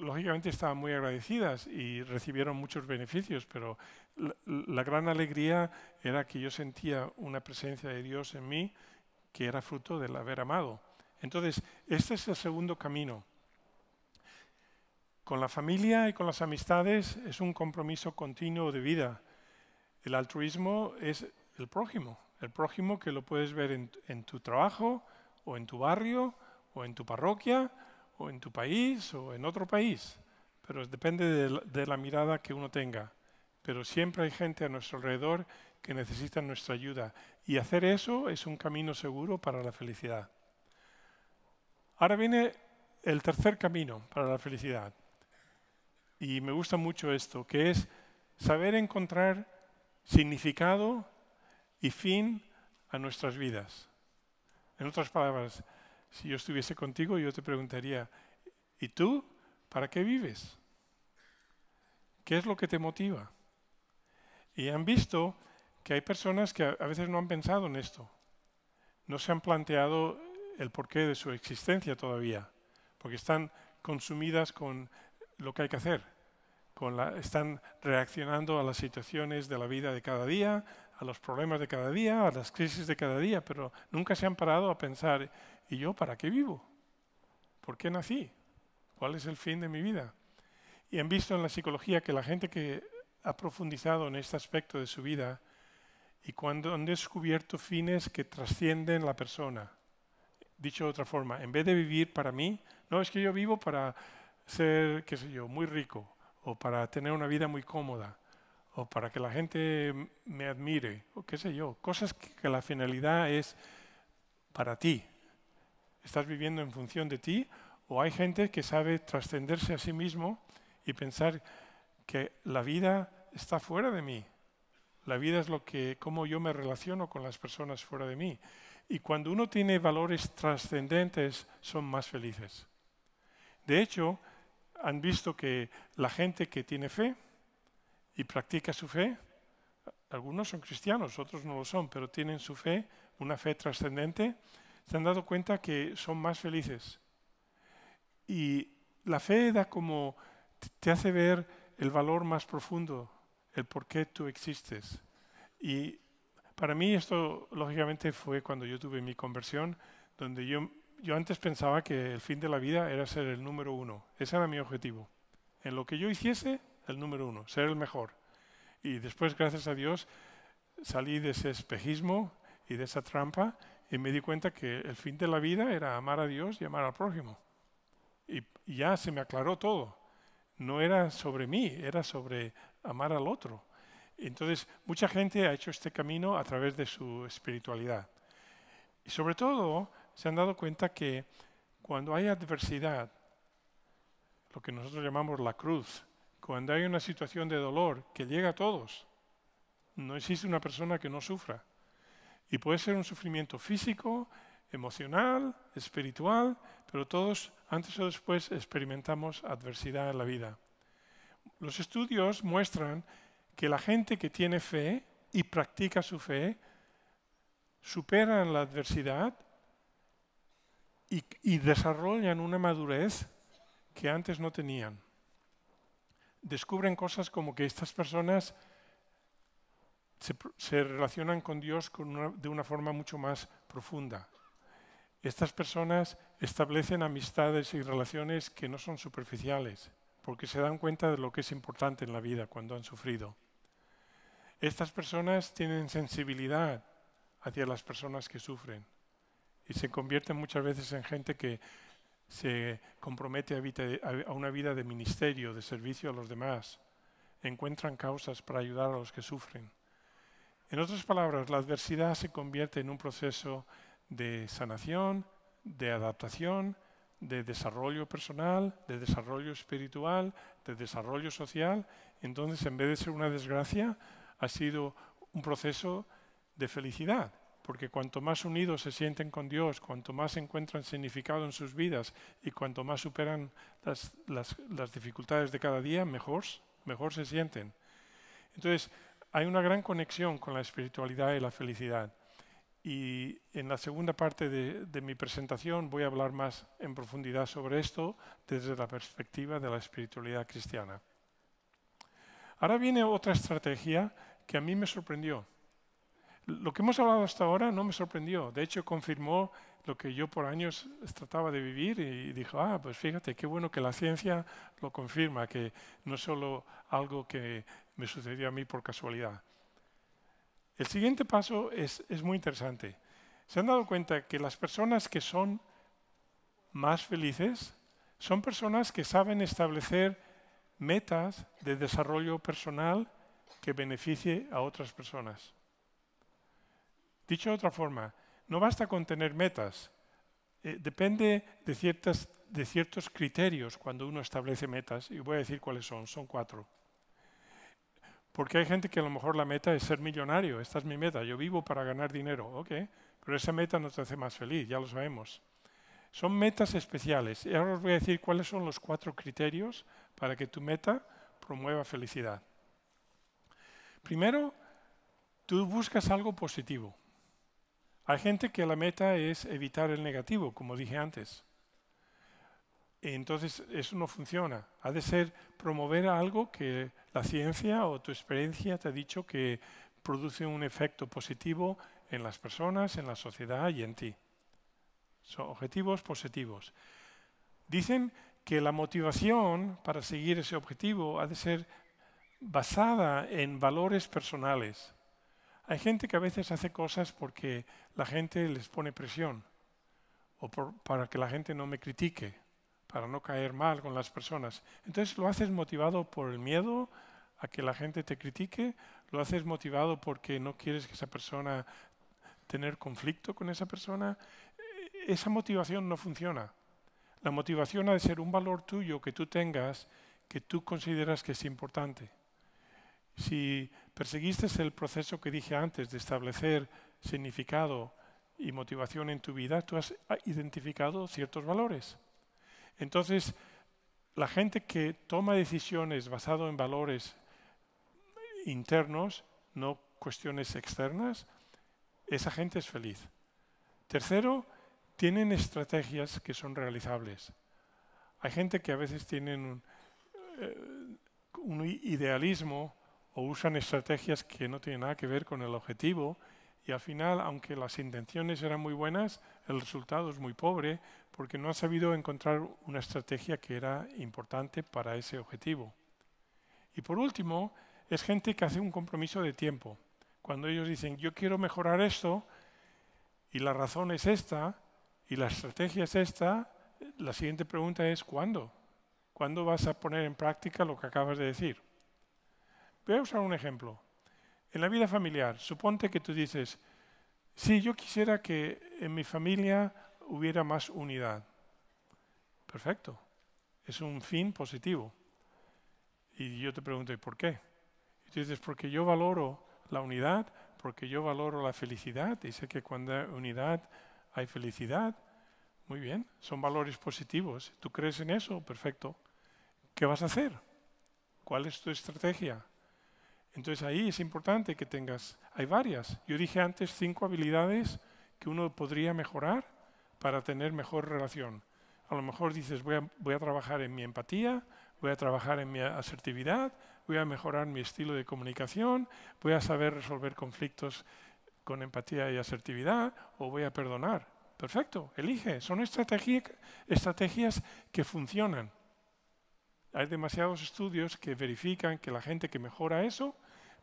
lógicamente, estaban muy agradecidas y recibieron muchos beneficios, pero la, gran alegría era que yo sentía una presencia de Dios en mí que era fruto del haber amado. Entonces, este es el segundo camino. Con la familia y con las amistades es un compromiso continuo de vida. El altruismo es el prójimo, el prójimo que lo puedes ver en, tu trabajo o en tu barrio o en tu parroquia o en tu país o en otro país, pero depende de la, mirada que uno tenga. Pero siempre hay gente a nuestro alrededor que necesita nuestra ayuda y hacer eso es un camino seguro para la felicidad. Ahora viene el tercer camino para la felicidad y me gusta mucho esto, que es saber encontrar significado y fin a nuestras vidas. En otras palabras, si yo estuviese contigo, yo te preguntaría, ¿y tú? ¿Para qué vives? ¿Qué es lo que te motiva? Y han visto que hay personas que a veces no han pensado en esto, no se han planteado el porqué de su existencia todavía, porque están consumidas con lo que hay que hacer, están reaccionando a las situaciones de la vida de cada día, a los problemas de cada día, a las crisis de cada día, pero nunca se han parado a pensar ¿Y yo para qué vivo? ¿Por qué nací? ¿Cuál es el fin de mi vida? Y han visto en la psicología que la gente que ha profundizado en este aspecto de su vida y cuando han descubierto fines que trascienden la persona, dicho de otra forma, en vez de vivir para mí, no es que yo vivo para ser, qué sé yo, muy rico o para tener una vida muy cómoda o para que la gente me admire o qué sé yo, cosas que, que la finalidad es para ti, estás viviendo en función de ti, o hay gente que sabe trascenderse a sí mismo y pensar que la vida está fuera de mí. La vida es lo que, cómo yo me relaciono con las personas fuera de mí. Y cuando uno tiene valores trascendentes, son más felices. De hecho, han visto que la gente que tiene fe y practica su fe, algunos son cristianos, otros no lo son, pero tienen su fe, una fe trascendente, se han dado cuenta que son más felices. Y la fe da como, te hace ver el valor más profundo, el por qué tú existes. Y para mí esto, lógicamente, fue cuando yo tuve mi conversión, donde yo, yo antes pensaba que el fin de la vida era ser el número uno. Ese era mi objetivo. En lo que yo hiciese, el número uno, ser el mejor. Y después, gracias a Dios, salí de ese espejismo y de esa trampa y me di cuenta que el fin de la vida era amar a Dios y amar al prójimo. Y, ya se me aclaró todo. No era sobre mí, era sobre amar al otro. Entonces, mucha gente ha hecho este camino a través de su espiritualidad. Y sobre todo, se han dado cuenta que cuando hay adversidad, lo que nosotros llamamos la cruz, cuando hay una situación de dolor que llega a todos, no existe una persona que no sufra. Y puede ser un sufrimiento físico, emocional, espiritual, pero todos antes o después experimentamos adversidad en la vida. Los estudios muestran que la gente que tiene fe y practica su fe superan la adversidad y, y desarrollan una madurez que antes no tenían. Descubren cosas como que estas personas se, relacionan con Dios de una forma mucho más profunda. Estas personas establecen amistades y relaciones que no son superficiales, porque se dan cuenta de lo que es importante en la vida cuando han sufrido. Estas personas tienen sensibilidad hacia las personas que sufren y se convierten muchas veces en gente que se compromete a una vida de ministerio, de servicio a los demás. Encuentran causas para ayudar a los que sufren. En otras palabras, la adversidad se convierte en un proceso de sanación, de adaptación, de desarrollo personal, de desarrollo espiritual, de desarrollo social. Entonces, en vez de ser una desgracia, ha sido un proceso de felicidad, porque cuanto más unidos se sienten con Dios, cuanto más encuentran significado en sus vidas y cuanto más superan las, dificultades de cada día, mejor, mejor se sienten. Entonces, hay una gran conexión con la espiritualidad y la felicidad. Y en la segunda parte de, mi presentación voy a hablar más en profundidad sobre esto desde la perspectiva de la espiritualidad cristiana. Ahora viene otra estrategia que a mí me sorprendió. Lo que hemos hablado hasta ahora no me sorprendió. De hecho, confirmó lo que yo por años trataba de vivir y dijo, ah, pues fíjate, qué bueno que la ciencia lo confirma, que no es solo algo que me sucedió a mí por casualidad. El siguiente paso es, muy interesante. ¿Se han dado cuenta que las personas que son más felices son personas que saben establecer metas de desarrollo personal que beneficie a otras personas? Dicho de otra forma, no basta con tener metas. Eh, depende de, de ciertos criterios cuando uno establece metas, y voy a decir cuáles son, son cuatro. Porque hay gente que a lo mejor la meta es ser millonario, esta es mi meta, yo vivo para ganar dinero, ok, pero esa meta no te hace más feliz, ya lo sabemos. Son metas especiales. Y ahora os voy a decir cuáles son los cuatro criterios para que tu meta promueva felicidad. Primero, tú buscas algo positivo. Hay gente que la meta es evitar el negativo, como dije antes entonces eso no funciona. Ha de ser promover algo que la ciencia o tu experiencia te ha dicho que produce un efecto positivo en las personas, en la sociedad y en ti. Son objetivos positivos. Dicen que la motivación para seguir ese objetivo ha de ser basada en valores personales. Hay gente que a veces hace cosas porque la gente les pone presión o para que la gente no me critique para no caer mal con las personas. Entonces lo haces motivado por el miedo a que la gente te critique, lo haces motivado porque no quieres que esa persona tener conflicto con esa persona. E-, esa motivación no funciona. La motivación ha de ser un valor tuyo que tú tengas, que tú consideras que es importante. Si perseguiste el proceso que dije antes de establecer significado y motivación en tu vida, tú has identificado ciertos valores. Entonces, la gente que toma decisiones basado en valores internos, no cuestiones externas, esa gente es feliz. Tercero, tienen estrategias que son realizables. Hay gente que a veces tienen un, eh, un idealismo o usan estrategias que no tienen nada que ver con el objetivo y al final, aunque las intenciones eran muy buenas, el resultado es muy pobre porque no ha sabido encontrar una estrategia que era importante para ese objetivo. Y por último, es gente que hace un compromiso de tiempo. Cuando ellos dicen, yo quiero mejorar esto, y la razón es esta, y la estrategia es esta, la siguiente pregunta es, ¿cuándo? ¿Cuándo vas a poner en práctica lo que acabas de decir? Voy a usar un ejemplo. En la vida familiar, suponte que tú dices, sí, yo quisiera que en mi familia hubiera más unidad. Perfecto, es un fin positivo. Y yo te pregunto, ¿y por qué? Y tú dices, porque yo valoro la unidad, porque yo valoro la felicidad. Y sé que cuando hay unidad hay felicidad. Muy bien, son valores positivos. ¿Tú crees en eso? Perfecto. ¿Qué vas a hacer? ¿Cuál es tu estrategia? Entonces ahí es importante que tengas, hay varias. Yo dije antes cinco habilidades que uno podría mejorar para tener mejor relación. A lo mejor dices, voy a, trabajar en mi empatía, voy a trabajar en mi asertividad, voy a mejorar mi estilo de comunicación, voy a saber resolver conflictos con empatía y asertividad o voy a perdonar. Perfecto, elige. Son estrategias que funcionan. Hay demasiados estudios que verifican que la gente que mejora eso,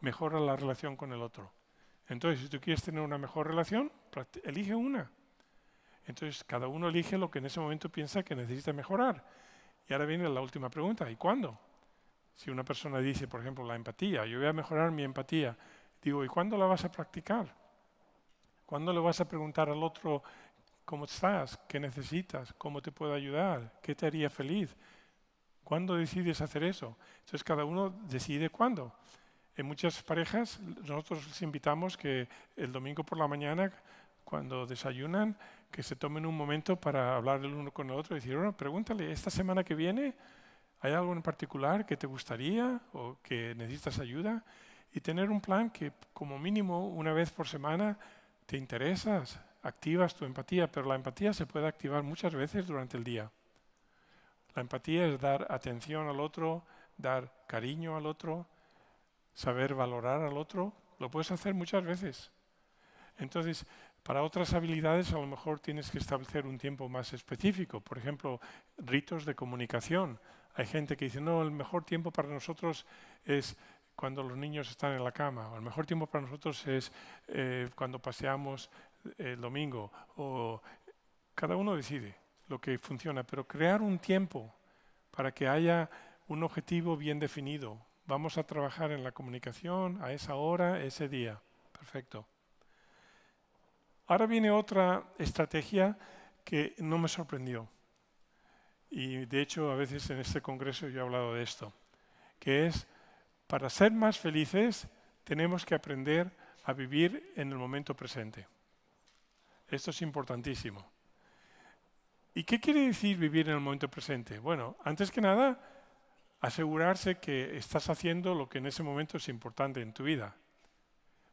mejora la relación con el otro. Entonces, si tú quieres tener una mejor relación, elige una. Entonces, cada uno elige lo que en ese momento piensa que necesita mejorar. Y ahora viene la última pregunta, ¿y cuándo? Si una persona dice, por ejemplo, la empatía, yo voy a mejorar mi empatía, digo, ¿y cuándo la vas a practicar? ¿Cuándo le vas a preguntar al otro cómo estás, qué necesitas, cómo te puedo ayudar, qué te haría feliz? ¿Cuándo decides hacer eso? Entonces cada uno decide cuándo. En muchas parejas nosotros les invitamos que el domingo por la mañana, cuando desayunan, que se tomen un momento para hablar el uno con el otro y decir, bueno, pregúntale, ¿esta semana que viene hay algo en particular que te gustaría o que necesitas ayuda? Y tener un plan que como mínimo una vez por semana te interesas, activas tu empatía, pero la empatía se puede activar muchas veces durante el día. La empatía es dar atención al otro, dar cariño al otro, saber valorar al otro. Lo puedes hacer muchas veces. Entonces, para otras habilidades a lo mejor tienes que establecer un tiempo más específico. Por ejemplo, ritos de comunicación. Hay gente que dice, no, el mejor tiempo para nosotros es cuando los niños están en la cama, o el mejor tiempo para nosotros es eh, cuando paseamos eh, el domingo, o cada uno decide lo que funciona, pero crear un tiempo para que haya un objetivo bien definido. Vamos a trabajar en la comunicación a esa hora, ese día. Perfecto. Ahora viene otra estrategia que no me sorprendió. Y de hecho a veces en este Congreso yo he hablado de esto, que es, para ser más felices tenemos que aprender a vivir en el momento presente. Esto es importantísimo. ¿Y qué quiere decir vivir en el momento presente? Bueno, antes que nada, asegurarse que estás haciendo lo que en ese momento es importante en tu vida.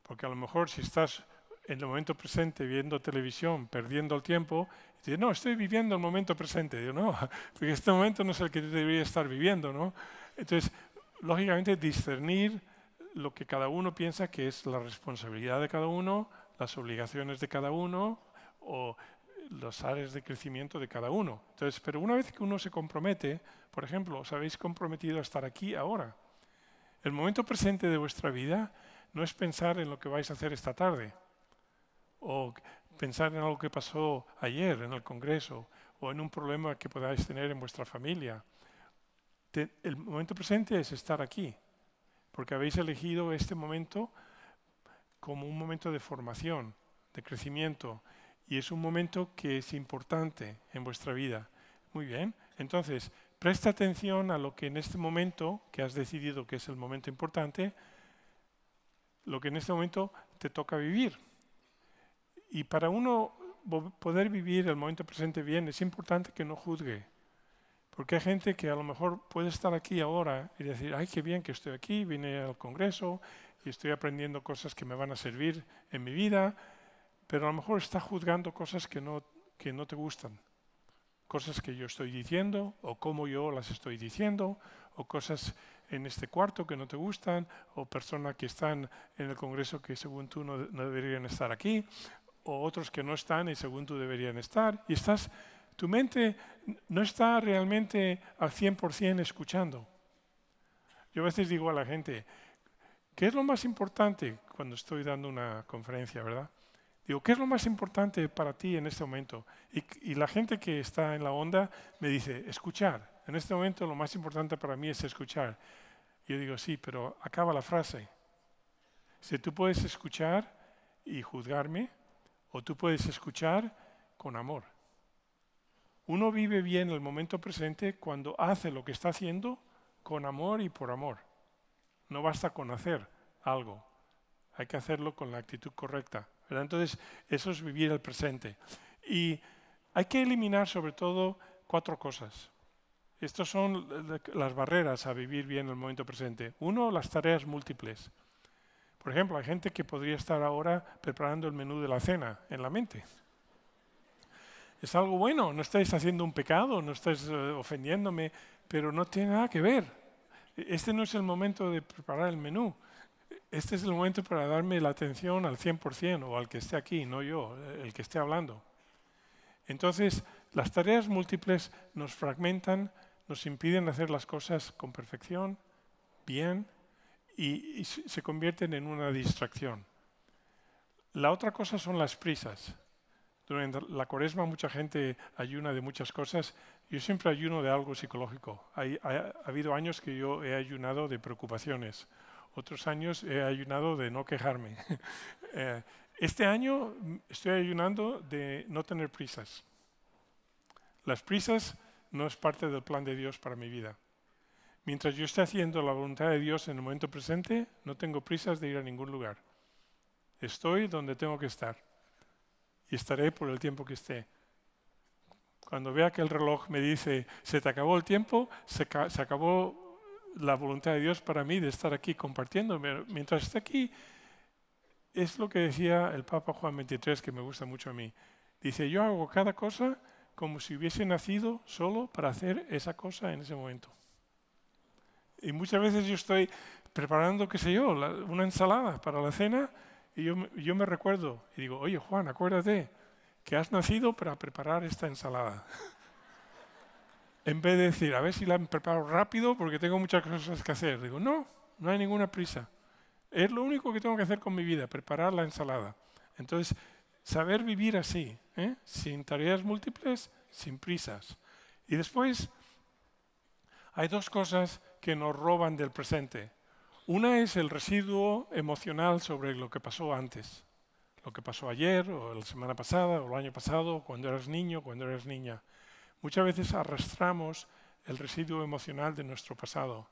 Porque a lo mejor si estás en el momento presente viendo televisión, perdiendo el tiempo, dices, no, estoy viviendo el momento presente. Digo, no, porque este momento no es el que debería estar viviendo, ¿no? Entonces, lógicamente, discernir lo que cada uno piensa que es la responsabilidad de cada uno, las obligaciones de cada uno, o las áreas de crecimiento de cada uno. Entonces, pero una vez que uno se compromete, por ejemplo, os habéis comprometido a estar aquí ahora. El momento presente de vuestra vida no es pensar en lo que vais a hacer esta tarde, o pensar en algo que pasó ayer en el Congreso, o en un problema que podáis tener en vuestra familia. el momento presente es estar aquí, porque habéis elegido este momento como un momento de formación, de crecimiento, y es un momento que es importante en vuestra vida. Muy bien, entonces, presta atención a lo que en este momento, que has decidido que es el momento importante, lo que en este momento te toca vivir. Y para uno poder vivir el momento presente bien, es importante que no juzgue. Porque hay gente que a lo mejor puede estar aquí ahora y decir, ay, qué bien que estoy aquí, vine al Congreso y estoy aprendiendo cosas que me van a servir en mi vida, pero a lo mejor está juzgando cosas que no, que no te gustan, cosas que yo estoy diciendo o cómo yo las estoy diciendo o cosas en este cuarto que no te gustan o personas que están en el Congreso que según tú no, deberían estar aquí o otros que no están y según tú deberían estar y estás tu mente no está realmente al 100% escuchando. Yo a veces digo a la gente, ¿qué es lo más importante cuando estoy dando una conferencia, verdad? Digo, ¿qué es lo más importante para ti en este momento? Y, la gente que está en la onda me dice, escuchar. En este momento lo más importante para mí es escuchar. Yo digo, sí, pero acaba la frase. Si tú puedes escuchar y juzgarme, o tú puedes escuchar con amor. Uno vive bien el momento presente cuando hace lo que está haciendo con amor y por amor. No basta con hacer algo, hay que hacerlo con la actitud correcta. Entonces, eso es vivir el presente. Y hay que eliminar sobre todo cuatro cosas. Estas son las barreras a vivir bien el momento presente. Uno, las tareas múltiples. Por ejemplo, hay gente que podría estar ahora preparando el menú de la cena en la mente. Es algo bueno, no estáis haciendo un pecado, no estáis eh, ofendiéndome, pero no tiene nada que ver. Este no es el momento de preparar el menú este es el momento para darme la atención al 100% o al que esté aquí, no yo, el que esté hablando. Entonces, las tareas múltiples nos fragmentan, nos impiden hacer las cosas con perfección, bien, y, se convierten en una distracción. La otra cosa son las prisas. Durante la cuaresma mucha gente ayuna de muchas cosas. Yo siempre ayuno de algo psicológico. ha habido años que yo he ayunado de preocupaciones otros años he ayunado de no quejarme. Eh, este año estoy ayunando de no tener prisas. Las prisas no es parte del plan de Dios para mi vida. Mientras yo esté haciendo la voluntad de Dios en el momento presente, no tengo prisas de ir a ningún lugar. Estoy donde tengo que estar y estaré por el tiempo que esté. Cuando vea que el reloj me dice, se te acabó el tiempo, se, se acabó la voluntad de Dios para mí de estar aquí compartiendo. Mientras esté aquí, es lo que decía el Papa Juan XXIII, que me gusta mucho a mí. Dice, yo hago cada cosa como si hubiese nacido solo para hacer esa cosa en ese momento. Y muchas veces yo estoy preparando, qué sé yo, una ensalada para la cena y yo, yo me recuerdo y digo, oye Juan, acuérdate que has nacido para preparar esta ensalada. en vez de decir, a ver si la preparado rápido porque tengo muchas cosas que hacer, digo, no, no hay ninguna prisa. Es lo único que tengo que hacer con mi vida, preparar la ensalada. Entonces, saber vivir así, ¿eh? sin tareas múltiples, sin prisas. Y después, hay dos cosas que nos roban del presente. Una es el residuo emocional sobre lo que pasó antes, lo que pasó ayer o la semana pasada o el año pasado, cuando eras niño, cuando eras niña. Muchas veces arrastramos el residuo emocional de nuestro pasado.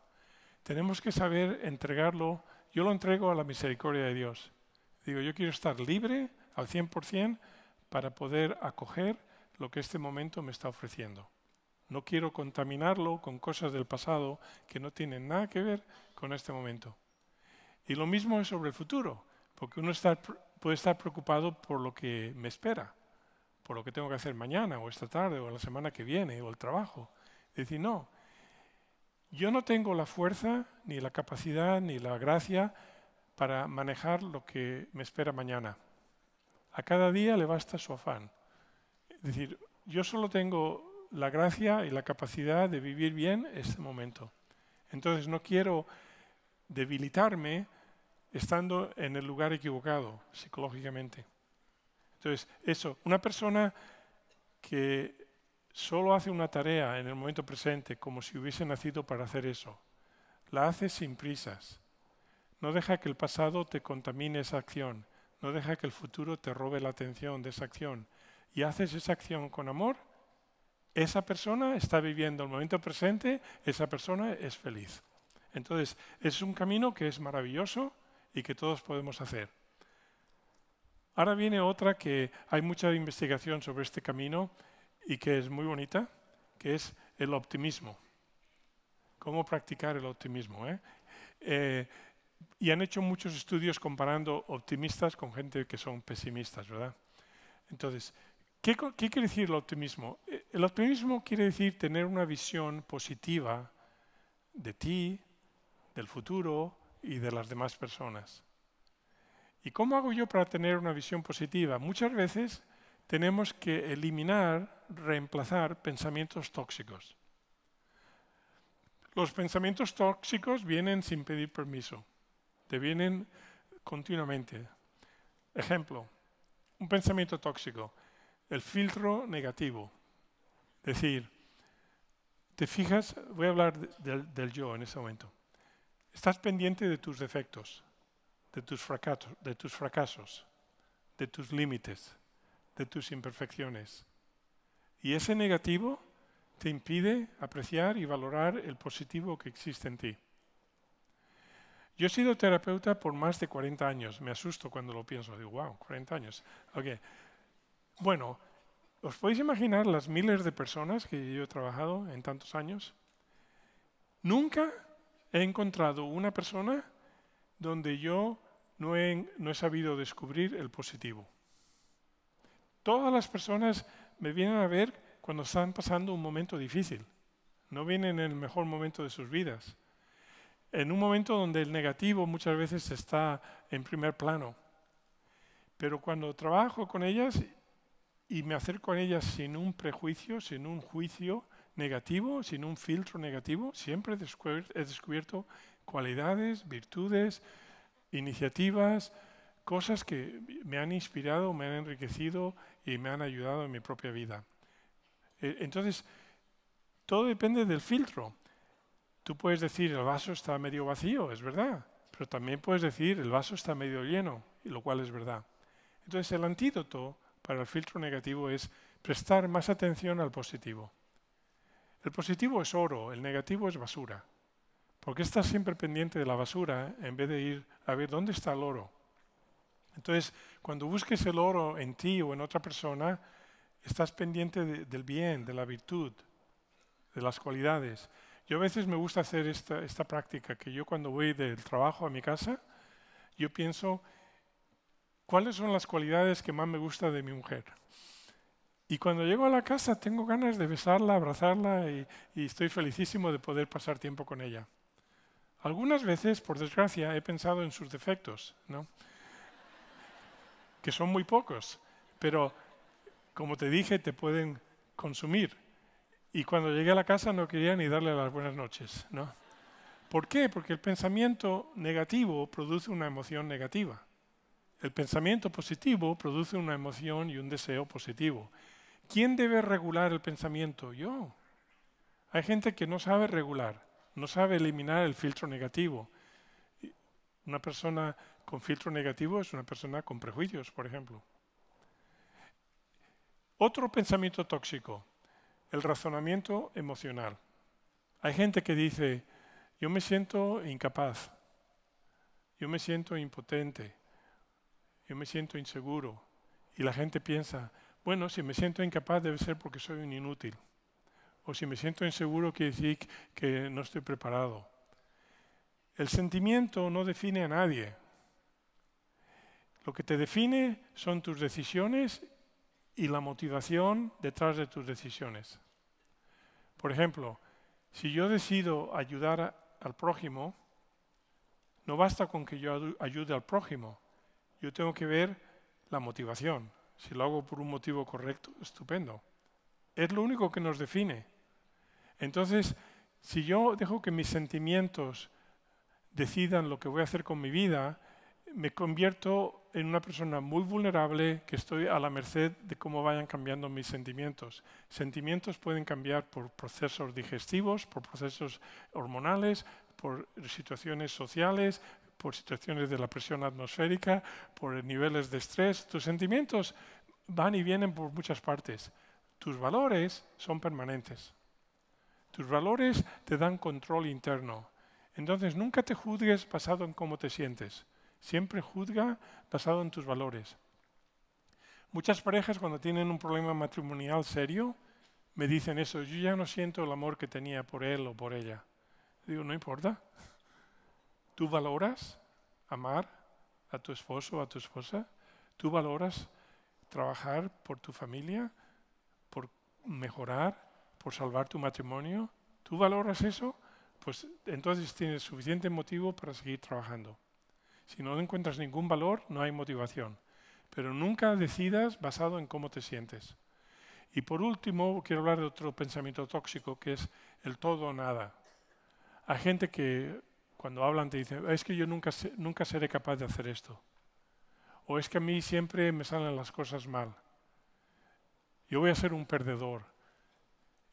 Tenemos que saber entregarlo. Yo lo entrego a la misericordia de Dios. Digo, yo quiero estar libre al 100% para poder acoger lo que este momento me está ofreciendo. No quiero contaminarlo con cosas del pasado que no tienen nada que ver con este momento. Y lo mismo es sobre el futuro, porque uno está, puede estar preocupado por lo que me espera por lo que tengo que hacer mañana o esta tarde o la semana que viene o el trabajo. Es decir, no, yo no tengo la fuerza, ni la capacidad, ni la gracia para manejar lo que me espera mañana. A cada día le basta su afán. Es decir, yo solo tengo la gracia y la capacidad de vivir bien este momento. Entonces no quiero debilitarme estando en el lugar equivocado psicológicamente. Entonces, eso, una persona que solo hace una tarea en el momento presente, como si hubiese nacido para hacer eso, la hace sin prisas. No deja que el pasado te contamine esa acción, no deja que el futuro te robe la atención de esa acción. Y haces esa acción con amor, esa persona está viviendo el momento presente, esa persona es feliz. Entonces, es un camino que es maravilloso y que todos podemos hacer. Ahora viene otra que hay mucha investigación sobre este camino y que es muy bonita, que es el optimismo. ¿Cómo practicar el optimismo? Eh? Eh, y han hecho muchos estudios comparando optimistas con gente que son pesimistas, ¿verdad? Entonces, qué quiere decir el optimismo? Eh, el optimismo quiere decir tener una visión positiva de ti, del futuro y de las demás personas. ¿Y cómo hago yo para tener una visión positiva? Muchas veces tenemos que eliminar, reemplazar pensamientos tóxicos. Los pensamientos tóxicos vienen sin pedir permiso, te vienen continuamente. Ejemplo, un pensamiento tóxico, el filtro negativo. Es Decir, te fijas, voy a hablar del, yo en ese momento. Estás pendiente de tus defectos, de tus, fracasos, de tus fracasos, de tus límites, de tus imperfecciones. Y ese negativo te impide apreciar y valorar el positivo que existe en ti. Yo he sido terapeuta por más de 40 años. Me asusto cuando lo pienso. Digo, wow, 40 años. Okay. Bueno, ¿os podéis imaginar las miles de personas que yo he trabajado en tantos años? Nunca he encontrado una persona donde yo no he, sabido descubrir el positivo. Todas las personas me vienen a ver cuando están pasando un momento difícil. No vienen en el mejor momento de sus vidas. En un momento donde el negativo muchas veces está en primer plano. Pero cuando trabajo con ellas y me acerco a ellas sin un prejuicio, sin un juicio negativo, sin un filtro negativo, siempre he descubierto cualidades, virtudes, iniciativas, cosas que me han inspirado, me han enriquecido y me han ayudado en mi propia vida. E, entonces, todo depende del filtro. Tú puedes decir, el vaso está medio vacío, es verdad, pero también puedes decir, el vaso está medio lleno, lo cual es verdad. Entonces, el antídoto para el filtro negativo es prestar más atención al positivo. El positivo es oro, el negativo es basura. Porque estás siempre pendiente de la basura eh, en vez de ir a ver dónde está el oro? Entonces, cuando busques el oro en ti o en otra persona, estás pendiente del bien, de la virtud, de las cualidades. Yo a veces me gusta hacer esta, práctica, que yo cuando voy del trabajo a mi casa, yo pienso, ¿cuáles son las cualidades que más me gusta de mi mujer? Y cuando llego a la casa tengo ganas de besarla, abrazarla y estoy felicísimo de poder pasar tiempo con ella. Algunas veces, por desgracia, he pensado en sus defectos, ¿no? que son muy pocos, pero como te dije, te pueden consumir. Y cuando llegué a la casa no quería ni darle las buenas noches. ¿no? ¿Por qué? Porque el pensamiento negativo produce una emoción negativa. El pensamiento positivo produce una emoción y un deseo positivo. ¿Quién debe regular el pensamiento? Yo. Hay gente que no sabe regular no sabe eliminar el filtro negativo. Una persona con filtro negativo es una persona con prejuicios, por ejemplo. Otro pensamiento tóxico, el razonamiento emocional. Hay gente que dice, yo me siento incapaz, yo me siento impotente, yo me siento inseguro. Y la gente piensa, bueno, si me siento incapaz debe ser porque soy un inútil o si me siento inseguro quiere decir que no estoy preparado. El sentimiento no define a nadie. Lo que te define son tus decisiones y la motivación detrás de tus decisiones. Por ejemplo, si yo decido ayudar al prójimo, no basta con que yo ayude al prójimo. Yo tengo que ver la motivación. Si lo hago por un motivo correcto, estupendo. Es lo único que nos define. Entonces, si yo dejo que mis sentimientos decidan lo que voy a hacer con mi vida, me convierto en una persona muy vulnerable que estoy a la merced de cómo vayan cambiando mis sentimientos. Sentimientos pueden cambiar por procesos digestivos, por procesos hormonales, por situaciones sociales, por situaciones de la presión atmosférica, por niveles de estrés. Tus sentimientos van y vienen por muchas partes. Tus valores son permanentes. Tus valores te dan control interno. Entonces nunca te juzgues basado en cómo te sientes. Siempre juzga basado en tus valores. Muchas parejas cuando tienen un problema matrimonial serio me dicen eso, yo ya no siento el amor que tenía por él o por ella. Digo, no importa. ¿Tú valoras amar a tu esposo o a tu esposa? ¿Tú valoras trabajar por tu familia, por mejorar? por salvar tu matrimonio, ¿tú valoras eso? Pues entonces tienes suficiente motivo para seguir trabajando. Si no encuentras ningún valor, no hay motivación. Pero nunca decidas basado en cómo te sientes. Y por último, quiero hablar de otro pensamiento tóxico, que es el todo o nada. Hay gente que cuando hablan te dicen, es que yo nunca, nunca seré capaz de hacer esto. O es que a mí siempre me salen las cosas mal. Yo voy a ser un perdedor.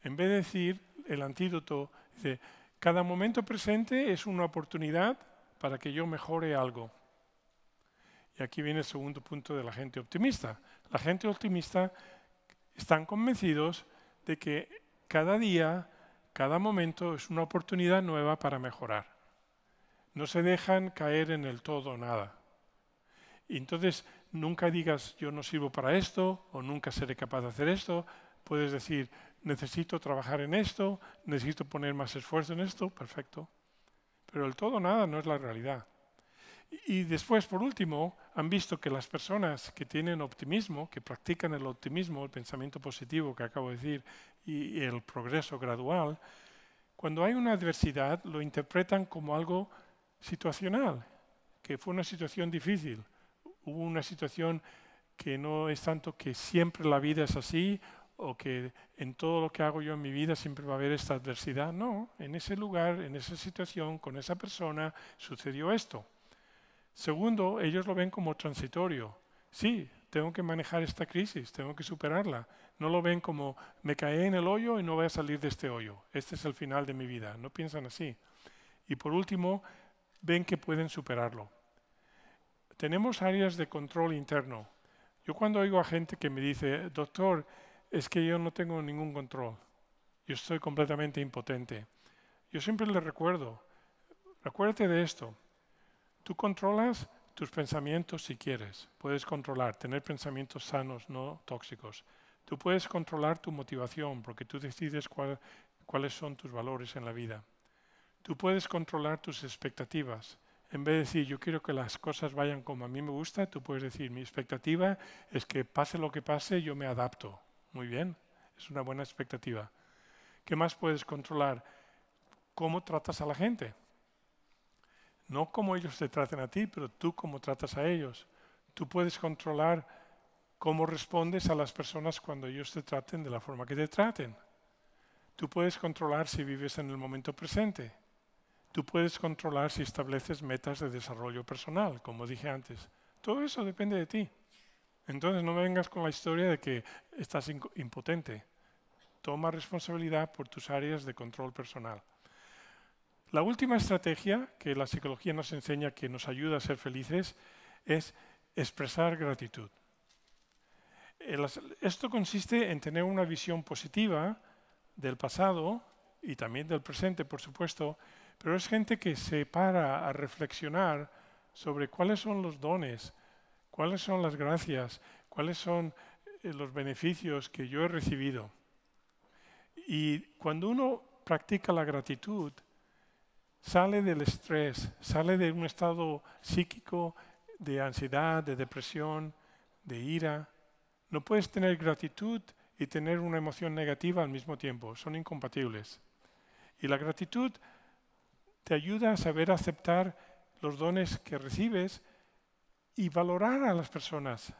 En vez de decir el antídoto, dice, cada momento presente es una oportunidad para que yo mejore algo. Y aquí viene el segundo punto de la gente optimista. La gente optimista están convencidos de que cada día, cada momento es una oportunidad nueva para mejorar. No se dejan caer en el todo o nada. Y entonces nunca digas yo no sirvo para esto o nunca seré capaz de hacer esto. Puedes decir necesito trabajar en esto, necesito poner más esfuerzo en esto, perfecto. Pero el todo nada no es la realidad. Y después, por último, han visto que las personas que tienen optimismo, que practican el optimismo, el pensamiento positivo que acabo de decir, y el progreso gradual, cuando hay una adversidad lo interpretan como algo situacional, que fue una situación difícil, hubo una situación que no es tanto que siempre la vida es así o que en todo lo que hago yo en mi vida siempre va a haber esta adversidad. No, en ese lugar, en esa situación, con esa persona sucedió esto. Segundo, ellos lo ven como transitorio. Sí, tengo que manejar esta crisis, tengo que superarla. No lo ven como me caí en el hoyo y no voy a salir de este hoyo. Este es el final de mi vida. No piensan así. Y por último, ven que pueden superarlo. Tenemos áreas de control interno. Yo cuando oigo a gente que me dice, doctor, es que yo no tengo ningún control, yo estoy completamente impotente. Yo siempre le recuerdo, recuérdate de esto, tú controlas tus pensamientos si quieres, puedes controlar, tener pensamientos sanos, no tóxicos. Tú puedes controlar tu motivación porque tú decides cuáles son tus valores en la vida. Tú puedes controlar tus expectativas. En vez de decir, yo quiero que las cosas vayan como a mí me gusta, tú puedes decir, mi expectativa es que pase lo que pase, yo me adapto. Muy bien, es una buena expectativa. ¿Qué más puedes controlar? ¿Cómo tratas a la gente? No cómo ellos te traten a ti, pero tú cómo tratas a ellos. Tú puedes controlar cómo respondes a las personas cuando ellos te traten de la forma que te traten. Tú puedes controlar si vives en el momento presente. Tú puedes controlar si estableces metas de desarrollo personal, como dije antes. Todo eso depende de ti. Entonces no me vengas con la historia de que estás impotente. Toma responsabilidad por tus áreas de control personal. La última estrategia que la psicología nos enseña que nos ayuda a ser felices es expresar gratitud. Esto consiste en tener una visión positiva del pasado y también del presente, por supuesto, pero es gente que se para a reflexionar sobre cuáles son los dones, ¿Cuáles son las gracias? ¿Cuáles son eh, los beneficios que yo he recibido? Y cuando uno practica la gratitud, sale del estrés, sale de un estado psíquico de ansiedad, de depresión, de ira. No puedes tener gratitud y tener una emoción negativa al mismo tiempo, son incompatibles. Y la gratitud te ayuda a saber aceptar los dones que recibes y valorar a las personas.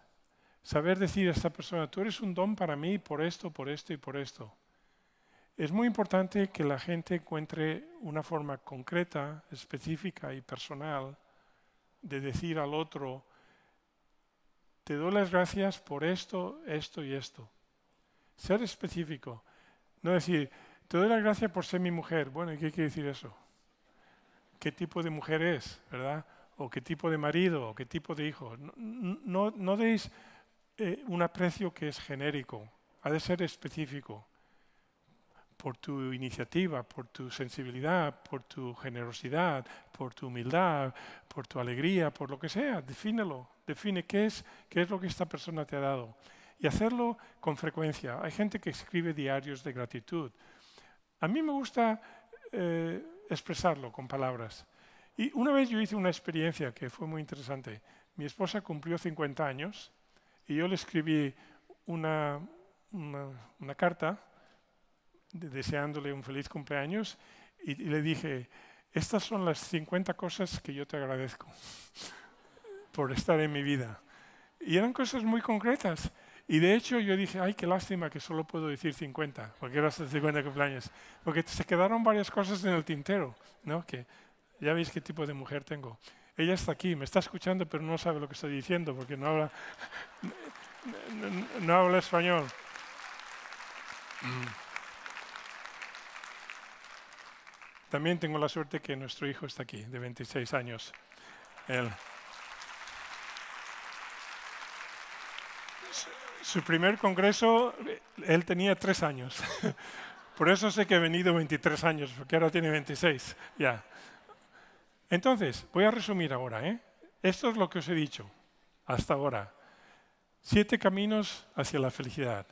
Saber decir a esta persona, tú eres un don para mí por esto, por esto y por esto. Es muy importante que la gente encuentre una forma concreta, específica y personal de decir al otro, te doy las gracias por esto, esto y esto. Ser específico. No decir, te doy las gracias por ser mi mujer. Bueno, qué quiere decir eso? ¿Qué tipo de mujer es? ¿Verdad? o qué tipo de marido, o qué tipo de hijo. No, deis eh, un aprecio que es genérico, ha de ser específico por tu iniciativa, por tu sensibilidad, por tu generosidad, por tu humildad, por tu alegría, por lo que sea. Defínelo, define qué es, qué es lo que esta persona te ha dado. Y hacerlo con frecuencia. Hay gente que escribe diarios de gratitud. A mí me gusta eh, expresarlo con palabras. Y una vez yo hice una experiencia que fue muy interesante. Mi esposa cumplió 50 años y yo le escribí una, una, carta deseándole un feliz cumpleaños y, le dije, estas son las 50 cosas que yo te agradezco por estar en mi vida. Y eran cosas muy concretas. Y de hecho yo dije, ay, qué lástima que solo puedo decir 50, porque eran 50 cumpleaños, porque se quedaron varias cosas en el tintero, ¿no? Ya veis qué tipo de mujer tengo. Ella está aquí, me está escuchando, pero no sabe lo que estoy diciendo porque no habla, no, habla español. Mm. También tengo la suerte que nuestro hijo está aquí, de 26 años. Él. Su primer congreso, él tenía tres años. Por eso sé que he venido 23 años, porque ahora tiene 26. Ya. Entonces, voy a resumir ahora. ¿eh? Esto es lo que os he dicho hasta ahora. Siete caminos hacia la felicidad.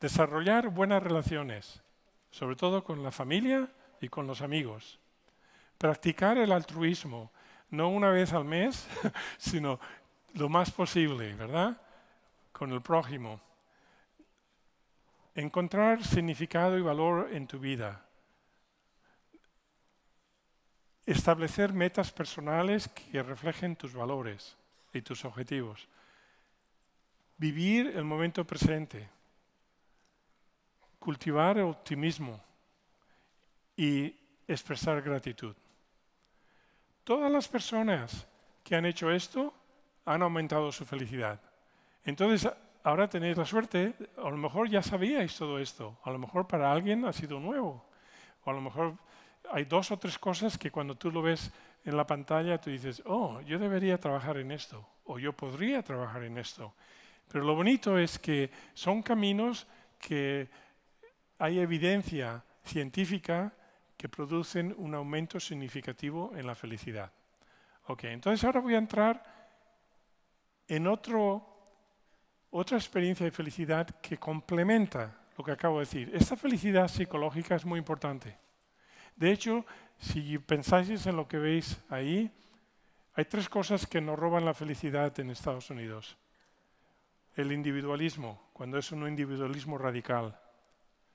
Desarrollar buenas relaciones, sobre todo con la familia y con los amigos. Practicar el altruismo, no una vez al mes, sino lo más posible, ¿verdad? Con el prójimo. Encontrar significado y valor en tu vida. Establecer metas personales que reflejen tus valores y tus objetivos. Vivir el momento presente. Cultivar optimismo y expresar gratitud. Todas las personas que han hecho esto han aumentado su felicidad. Entonces, ahora tenéis la suerte, a lo mejor ya sabíais todo esto, a lo mejor para alguien ha sido nuevo, o a lo mejor hay dos o tres cosas que cuando tú lo ves en la pantalla, tú dices, oh, yo debería trabajar en esto, o yo podría trabajar en esto. Pero lo bonito es que son caminos que hay evidencia científica que producen un aumento significativo en la felicidad. Ok, entonces ahora voy a entrar en otro, otra experiencia de felicidad que complementa lo que acabo de decir. Esta felicidad psicológica es muy importante. De hecho, si pensáis en lo que veis ahí, hay tres cosas que nos roban la felicidad en Estados Unidos. El individualismo, cuando es un individualismo radical.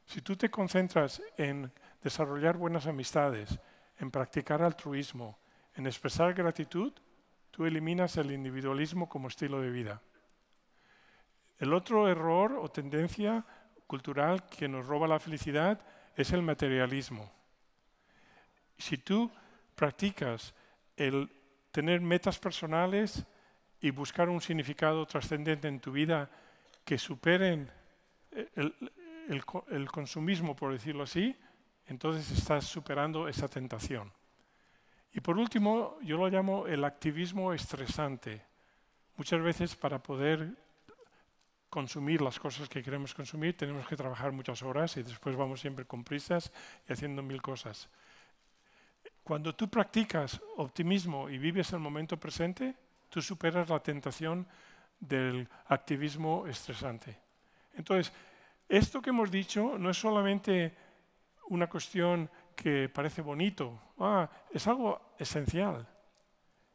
Si tú te concentras en desarrollar buenas amistades, en practicar altruismo, en expresar gratitud, tú eliminas el individualismo como estilo de vida. El otro error o tendencia cultural que nos roba la felicidad es el materialismo. Si tú practicas el tener metas personales y buscar un significado trascendente en tu vida que superen el, el, consumismo, por decirlo así, entonces estás superando esa tentación. Y por último, yo lo llamo el activismo estresante. Muchas veces para poder consumir las cosas que queremos consumir tenemos que trabajar muchas horas y después vamos siempre con prisas y haciendo mil cosas. Cuando tú practicas optimismo y vives el momento presente, tú superas la tentación del activismo estresante. Entonces, esto que hemos dicho no es solamente una cuestión que parece bonito, ah, es algo esencial.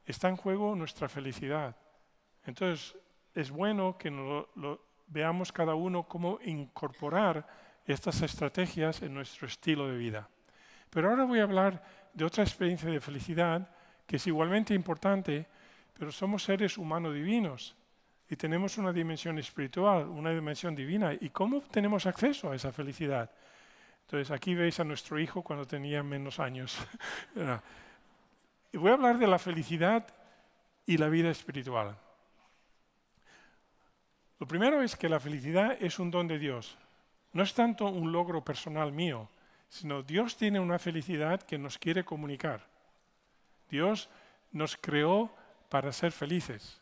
Está en juego nuestra felicidad. Entonces, es bueno que veamos cada uno cómo incorporar estas estrategias en nuestro estilo de vida. Pero ahora voy a hablar de otra experiencia de felicidad que es igualmente importante, pero somos seres humanos divinos y tenemos una dimensión espiritual, una dimensión divina. ¿Y cómo tenemos acceso a esa felicidad? Entonces, aquí veis a nuestro hijo cuando tenía menos años. y voy a hablar de la felicidad y la vida espiritual. Lo primero es que la felicidad es un don de Dios. No es tanto un logro personal mío, sino Dios tiene una felicidad que nos quiere comunicar. Dios nos creó para ser felices.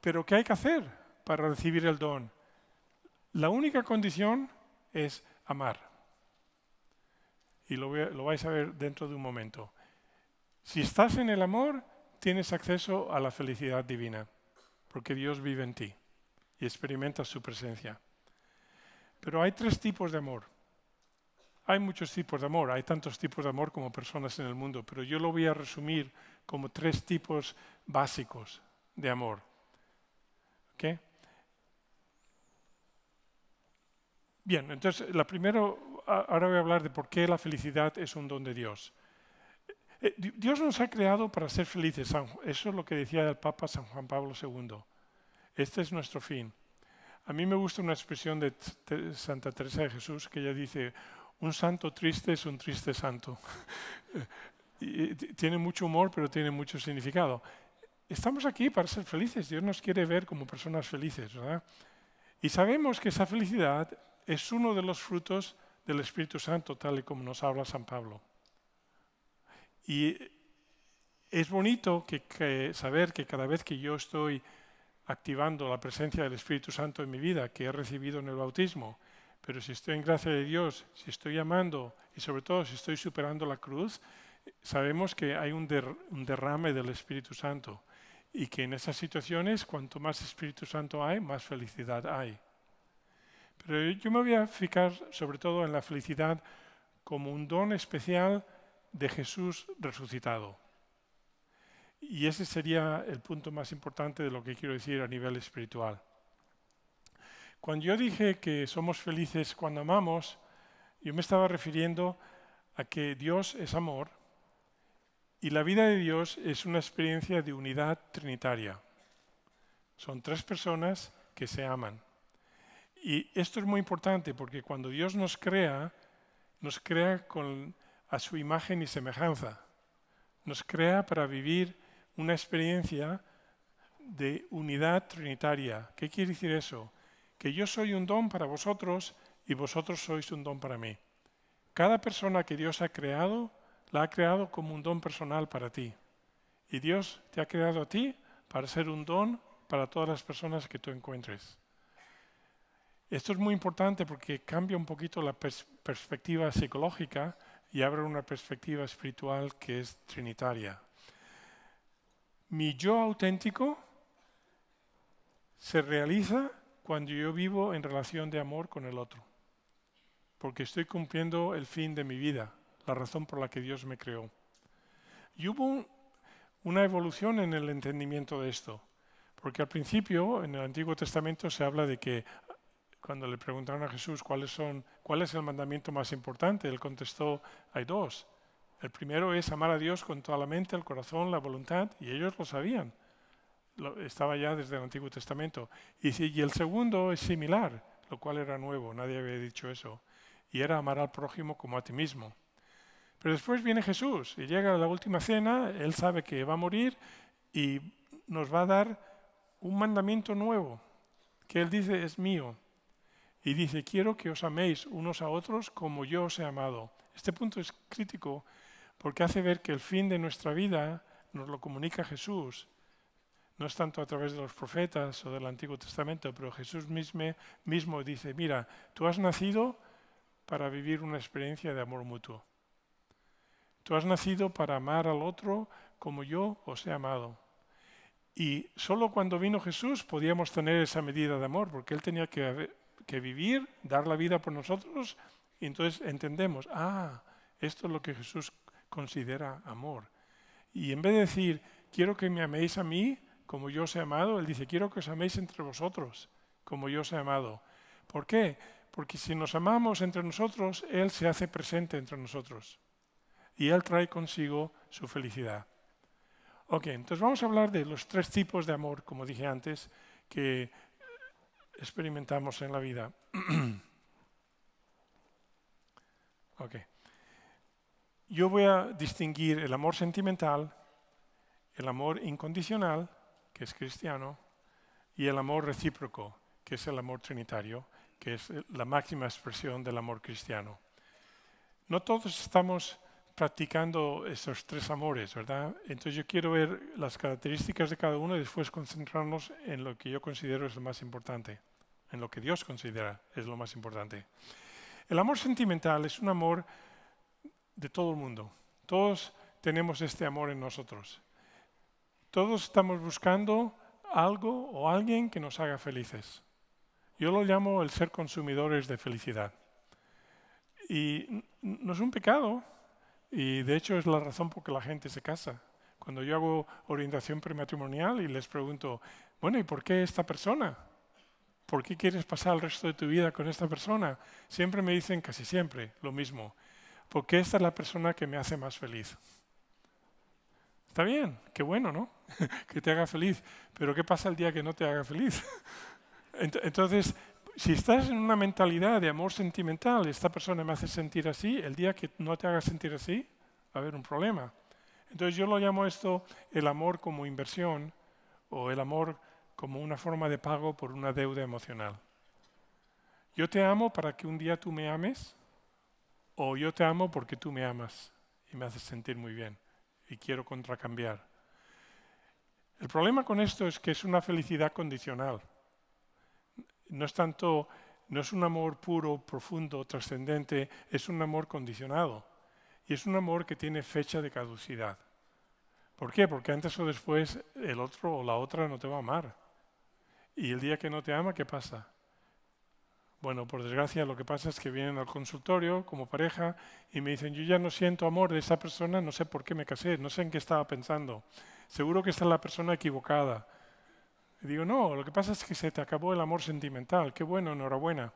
Pero ¿qué hay que hacer para recibir el don? La única condición es amar. Y lo, vais a ver dentro de un momento. Si estás en el amor, tienes acceso a la felicidad divina, porque Dios vive en ti y experimentas su presencia. Pero hay tres tipos de amor. Hay muchos tipos de amor, hay tantos tipos de amor como personas en el mundo, pero yo lo voy a resumir como tres tipos básicos de amor. Bien, entonces, la primera, ahora voy a hablar de por qué la felicidad es un don de Dios. Eh, Dios nos ha creado para ser felices, eso es lo que decía el Papa San Juan Pablo II. Este es nuestro fin. A mí me gusta una expresión de Santa Teresa de Jesús que ella dice, un santo triste es un triste santo. tiene mucho humor, pero tiene mucho significado. Estamos aquí para ser felices. Dios nos quiere ver como personas felices, ¿verdad? Y sabemos que esa felicidad es uno de los frutos del Espíritu Santo, tal y como nos habla San Pablo. Y es bonito saber que cada vez que yo estoy activando la presencia del Espíritu Santo en mi vida, que he recibido en el bautismo, pero si estoy en gracia de Dios, si estoy amando y sobre todo si estoy superando la cruz, sabemos que hay un, derrame del Espíritu Santo y que en esas situaciones cuanto más Espíritu Santo hay, más felicidad hay. Pero yo me voy a fijar sobre todo en la felicidad como un don especial de Jesús resucitado. Y ese sería el punto más importante de lo que quiero decir a nivel espiritual. Cuando yo dije que somos felices cuando amamos, yo me estaba refiriendo a que Dios es amor y la vida de Dios es una experiencia de unidad trinitaria. Son tres personas que se aman. Y esto es muy importante porque cuando Dios nos crea, nos crea con, a su imagen y semejanza. Nos crea para vivir una experiencia de unidad trinitaria. ¿Qué quiere decir eso? que yo soy un don para vosotros y vosotros sois un don para mí. Cada persona que Dios ha creado, la ha creado como un don personal para ti. Y Dios te ha creado a ti para ser un don para todas las personas que tú encuentres. Esto es muy importante porque cambia un poquito la perspectiva psicológica y abre una perspectiva espiritual que es trinitaria. Mi yo auténtico se realiza cuando yo vivo en relación de amor con el otro, porque estoy cumpliendo el fin de mi vida, la razón por la que Dios me creó. Y hubo una evolución en el entendimiento de esto, porque al principio en el Antiguo Testamento se habla de que cuando le preguntaron a Jesús cuál es el mandamiento más importante, él contestó, hay dos. El primero es amar a Dios con toda la mente, el corazón, la voluntad, y ellos lo sabían estaba ya desde el Antiguo Testamento. Y, y el segundo es similar, lo cual era nuevo, nadie había dicho eso. Y era amar al prójimo como a ti mismo. Pero después viene Jesús y llega a la última cena, él sabe que va a morir y nos va a dar un mandamiento nuevo, que él dice es mío. Y dice, quiero que os améis unos a otros como yo os he amado. Este punto es crítico porque hace ver que el fin de nuestra vida nos lo comunica Jesús no es tanto a través de los profetas o del Antiguo Testamento, pero Jesús mismo, mismo dice, mira, tú has nacido para vivir una experiencia de amor mutuo. Tú has nacido para amar al otro como yo os he amado. Y solo cuando vino Jesús podíamos tener esa medida de amor, porque Él tenía que, que, vivir, dar la vida por nosotros, y entonces entendemos, ah, esto es lo que Jesús considera amor. Y en vez de decir, quiero que me améis a mí, como yo os he amado, Él dice, quiero que os améis entre vosotros, como yo os he amado. ¿Por qué? Porque si nos amamos entre nosotros, Él se hace presente entre nosotros. Y Él trae consigo su felicidad. Ok, entonces vamos a hablar de los tres tipos de amor, como dije antes, que experimentamos en la vida. ok. Yo voy a distinguir el amor sentimental, el amor incondicional que es cristiano, y el amor recíproco, que es el amor trinitario, que es la máxima expresión del amor cristiano. No todos estamos practicando esos tres amores, ¿verdad? Entonces yo quiero ver las características de cada uno y después concentrarnos en lo que yo considero es lo más importante, en lo que Dios considera es lo más importante. El amor sentimental es un amor de todo el mundo. Todos tenemos este amor en nosotros. Todos estamos buscando algo o alguien que nos haga felices. Yo lo llamo el ser consumidores de felicidad. Y no es un pecado, y de hecho es la razón por que la gente se casa. Cuando yo hago orientación prematrimonial y les pregunto, bueno, ¿y por qué esta persona? ¿Por qué quieres pasar el resto de tu vida con esta persona? Siempre me dicen, casi siempre, lo mismo, porque esta es la persona que me hace más feliz. Está bien, qué bueno, ¿no? que te haga feliz. Pero ¿qué pasa el día que no te haga feliz? Entonces, si estás en una mentalidad de amor sentimental, esta persona me hace sentir así, el día que no te haga sentir así, va a haber un problema. Entonces yo lo llamo esto el amor como inversión o el amor como una forma de pago por una deuda emocional. Yo te amo para que un día tú me ames o yo te amo porque tú me amas y me haces sentir muy bien y quiero contracambiar. El problema con esto es que es una felicidad condicional. No es tanto, no es un amor puro, profundo, trascendente, es un amor condicionado. Y es un amor que tiene fecha de caducidad. ¿Por qué? Porque antes o después el otro o la otra no te va a amar. Y el día que no te ama, ¿qué pasa? Bueno, por desgracia lo que pasa es que vienen al consultorio como pareja y me dicen, yo ya no siento amor de esa persona, no sé por qué me casé, no sé en qué estaba pensando, seguro que está la persona equivocada. Y digo, no, lo que pasa es que se te acabó el amor sentimental, qué bueno, enhorabuena,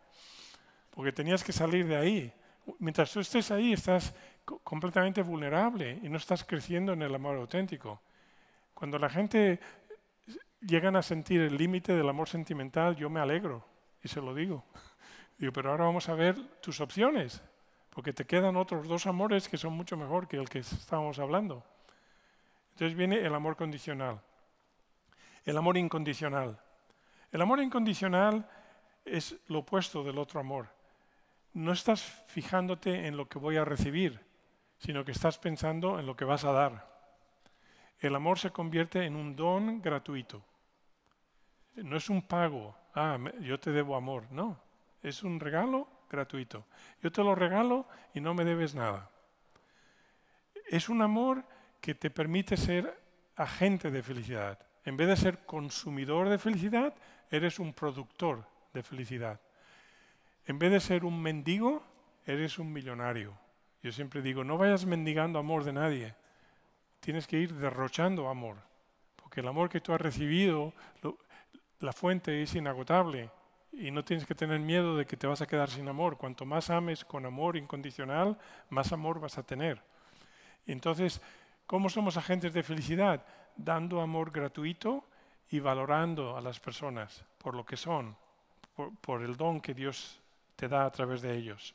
porque tenías que salir de ahí. Mientras tú estés ahí estás completamente vulnerable y no estás creciendo en el amor auténtico. Cuando la gente eh, llega a sentir el límite del amor sentimental, yo me alegro y se lo digo. Digo, pero ahora vamos a ver tus opciones, porque te quedan otros dos amores que son mucho mejor que el que estábamos hablando. Entonces viene el amor condicional, el amor incondicional. El amor incondicional es lo opuesto del otro amor. No estás fijándote en lo que voy a recibir, sino que estás pensando en lo que vas a dar. El amor se convierte en un don gratuito. No es un pago, ah, yo te debo amor, no. Es un regalo gratuito. Yo te lo regalo y no me debes nada. Es un amor que te permite ser agente de felicidad. En vez de ser consumidor de felicidad, eres un productor de felicidad. En vez de ser un mendigo, eres un millonario. Yo siempre digo, no vayas mendigando amor de nadie. Tienes que ir derrochando amor, porque el amor que tú has recibido, la fuente es inagotable y no tienes que tener miedo de que te vas a quedar sin amor. Cuanto más ames con amor incondicional, más amor vas a tener. Entonces, ¿cómo somos agentes de felicidad? Dando amor gratuito y valorando a las personas por lo que son, por, el don que Dios te da a través de ellos.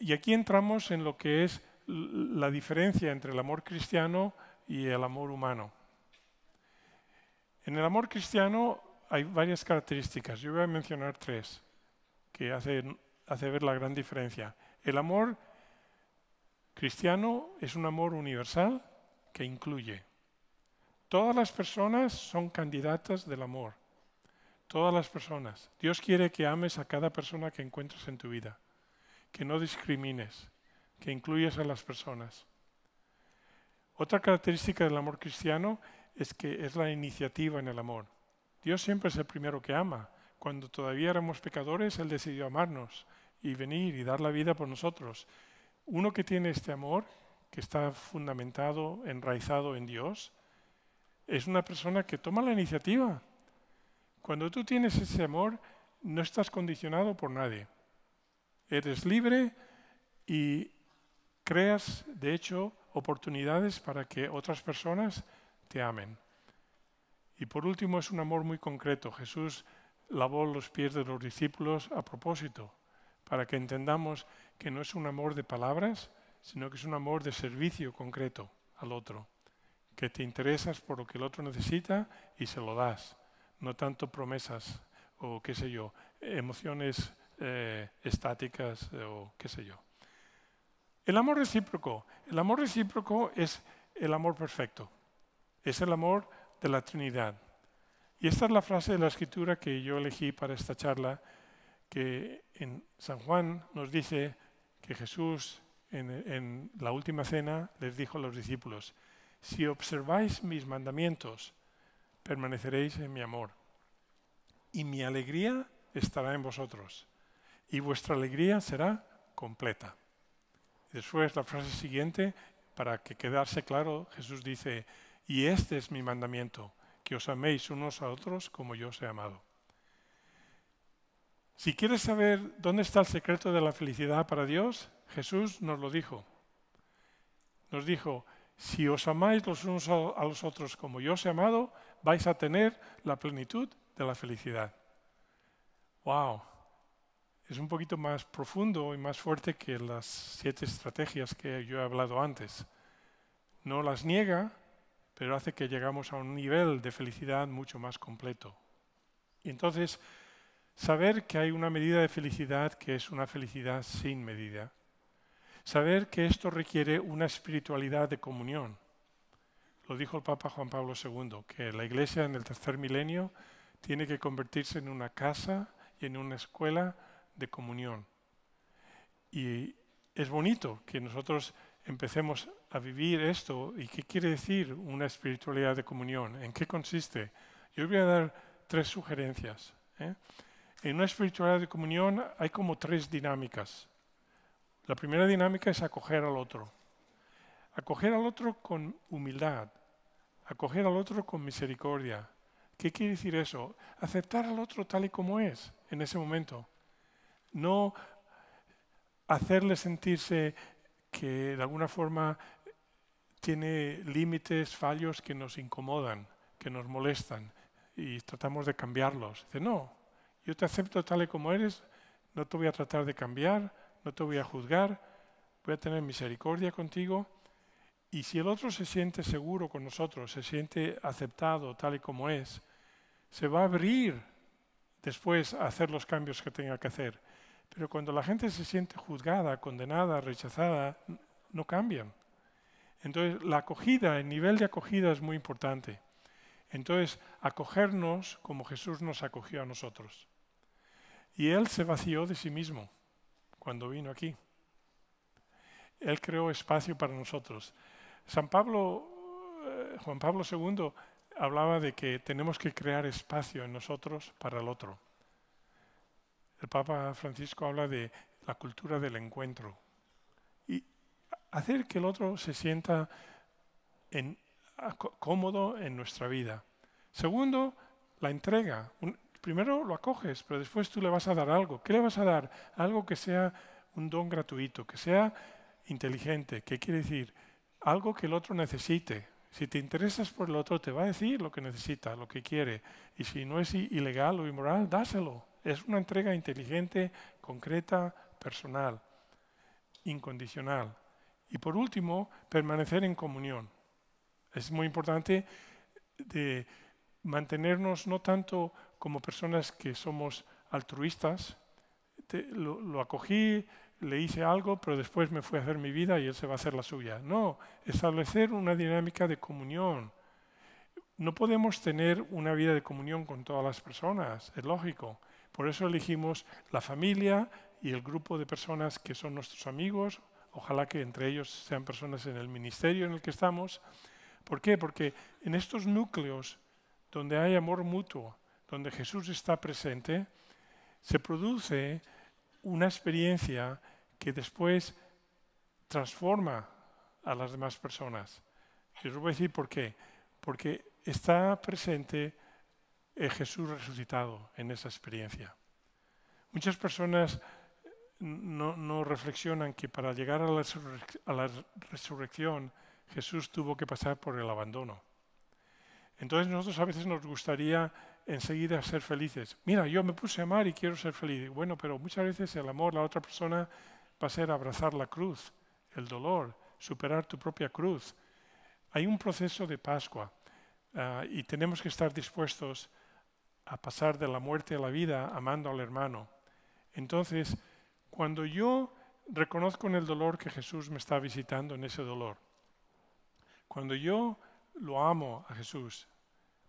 Y aquí entramos en lo que es la diferencia entre el amor cristiano y el amor humano. En el amor cristiano hay varias características. Yo voy a mencionar tres que hacen hace ver la gran diferencia. El amor cristiano es un amor universal que incluye. Todas las personas son candidatas del amor. Todas las personas. Dios quiere que ames a cada persona que encuentres en tu vida, que no discrimines, que incluyas a las personas. Otra característica del amor cristiano es que es la iniciativa en el amor. Dios siempre es el primero que ama. Cuando todavía éramos pecadores, Él decidió amarnos y venir y dar la vida por nosotros. Uno que tiene este amor, que está fundamentado, enraizado en Dios, es una persona que toma la iniciativa. Cuando tú tienes ese amor, no estás condicionado por nadie. Eres libre y creas, de hecho, oportunidades para que otras personas te amen. Y por último es un amor muy concreto. Jesús lavó los pies de los discípulos a propósito, para que entendamos que no es un amor de palabras, sino que es un amor de servicio concreto al otro, que te interesas por lo que el otro necesita y se lo das, no tanto promesas o qué sé yo, emociones eh, estáticas eh, o qué sé yo. El amor recíproco. El amor recíproco es el amor perfecto. Es el amor de la Trinidad. Y esta es la frase de la escritura que yo elegí para esta charla, que en San Juan nos dice que Jesús en, la última cena les dijo a los discípulos, si observáis mis mandamientos, permaneceréis en mi amor, y mi alegría estará en vosotros, y vuestra alegría será completa. Después, la frase siguiente, para que quedarse claro, Jesús dice, y este es mi mandamiento, que os améis unos a otros como yo os he amado. Si quieres saber dónde está el secreto de la felicidad para Dios, Jesús nos lo dijo. Nos dijo, si os amáis los unos a los otros como yo os he amado, vais a tener la plenitud de la felicidad. ¡Wow! Es un poquito más profundo y más fuerte que las siete estrategias que yo he hablado antes. No las niega, pero hace que llegamos a un nivel de felicidad mucho más completo. Y entonces, saber que hay una medida de felicidad que es una felicidad sin medida. Saber que esto requiere una espiritualidad de comunión. Lo dijo el Papa Juan Pablo II, que la Iglesia en el tercer milenio tiene que convertirse en una casa y en una escuela de comunión. Y es bonito que nosotros empecemos a vivir esto. ¿Y qué quiere decir una espiritualidad de comunión? ¿En qué consiste? Yo voy a dar tres sugerencias. ¿eh? En una espiritualidad de comunión hay como tres dinámicas. La primera dinámica es acoger al otro. Acoger al otro con humildad, acoger al otro con misericordia. ¿Qué quiere decir eso? Aceptar al otro tal y como es en ese momento. No hacerle sentirse que de alguna forma tiene límites, fallos que nos incomodan, que nos molestan y tratamos de cambiarlos. Dice, no, yo te acepto tal y como eres, no te voy a tratar de cambiar, no te voy a juzgar, voy a tener misericordia contigo. Y si el otro se siente seguro con nosotros, se siente aceptado tal y como es, se va a abrir después a hacer los cambios que tenga que hacer. Pero cuando la gente se siente juzgada, condenada, rechazada, no cambian. Entonces, la acogida, el nivel de acogida es muy importante. Entonces, acogernos como Jesús nos acogió a nosotros. Y Él se vació de sí mismo cuando vino aquí. Él creó espacio para nosotros. San Pablo, eh, Juan Pablo II hablaba de que tenemos que crear espacio en nosotros para el otro. El Papa Francisco habla de la cultura del encuentro y hacer que el otro se sienta cómodo en nuestra vida. Segundo, la entrega. primero lo acoges, pero después tú le vas a dar algo. ¿Qué le vas a dar? Algo que sea un don gratuito, que sea inteligente. ¿Qué quiere decir? Algo que el otro necesite. Si te interesas por el otro, te va a decir lo que necesita, lo que quiere. Y si no es ilegal o inmoral, dáselo. Es una entrega inteligente, concreta, personal, incondicional. Y por último, permanecer en comunión. Es muy importante de mantenernos no tanto como personas que somos altruistas, lo, lo, acogí, le hice algo, pero después me fui a hacer mi vida y él se va a hacer la suya. No, establecer una dinámica de comunión. No podemos tener una vida de comunión con todas las personas, es lógico, por eso elegimos la familia y el grupo de personas que son nuestros amigos, ojalá que entre ellos sean personas en el ministerio en el que estamos. ¿Por qué? Porque en estos núcleos donde hay amor mutuo, donde Jesús está presente, se produce una experiencia que después transforma a las demás personas. Y os voy a decir por qué. Porque está presente eh, Jesús resucitado en esa experiencia. Muchas personas no, reflexionan que para llegar a la, resurrección Jesús tuvo que pasar por el abandono. Entonces nosotros a veces nos gustaría enseguida ser felices. Mira, yo me puse a amar y quiero ser feliz. Bueno, pero muchas veces el amor la otra persona va a ser abrazar la cruz, el dolor, superar tu propia cruz. Hay un proceso de Pascua ah, y tenemos que estar dispuestos a pasar de la muerte a la vida amando al hermano. Entonces, cuando yo reconozco en el dolor que Jesús me está visitando en ese dolor, cuando yo lo amo a Jesús,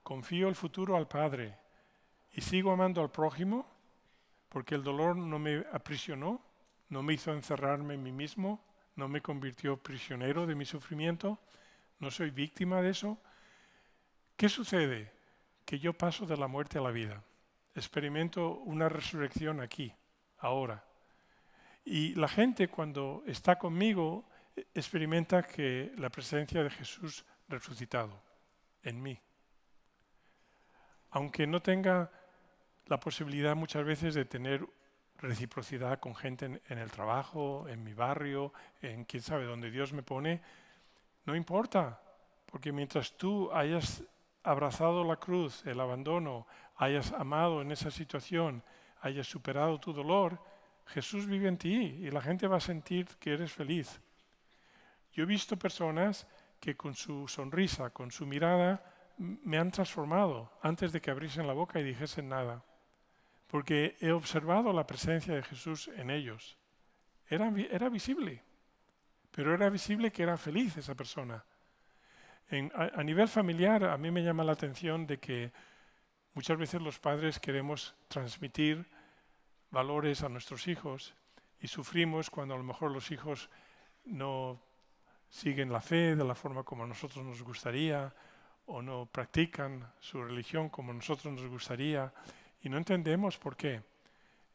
confío el futuro al Padre y sigo amando al prójimo, porque el dolor no me aprisionó, no me hizo encerrarme en mí mismo, no me convirtió prisionero de mi sufrimiento, no soy víctima de eso, ¿qué sucede? que yo paso de la muerte a la vida. Experimento una resurrección aquí, ahora. Y la gente cuando está conmigo eh, experimenta que la presencia de Jesús resucitado en mí. Aunque no tenga la posibilidad muchas veces de tener reciprocidad con gente en, el trabajo, en mi barrio, en quién sabe, dónde Dios me pone, no importa, porque mientras tú hayas abrazado la cruz, el abandono, hayas amado en esa situación, hayas superado tu dolor, Jesús vive en ti y la gente va a sentir que eres feliz. Yo he visto personas que con su sonrisa, con su mirada, me han transformado antes de que abriesen la boca y dijesen nada, porque he observado la presencia de Jesús en ellos. Era, era visible, pero era visible que era feliz esa persona, a, a, nivel familiar, a mí me llama la atención de que muchas veces los padres queremos transmitir valores a nuestros hijos y sufrimos cuando a lo mejor los hijos no siguen la fe de la forma como a nosotros nos gustaría o no practican su religión como a nosotros nos gustaría y no entendemos por qué.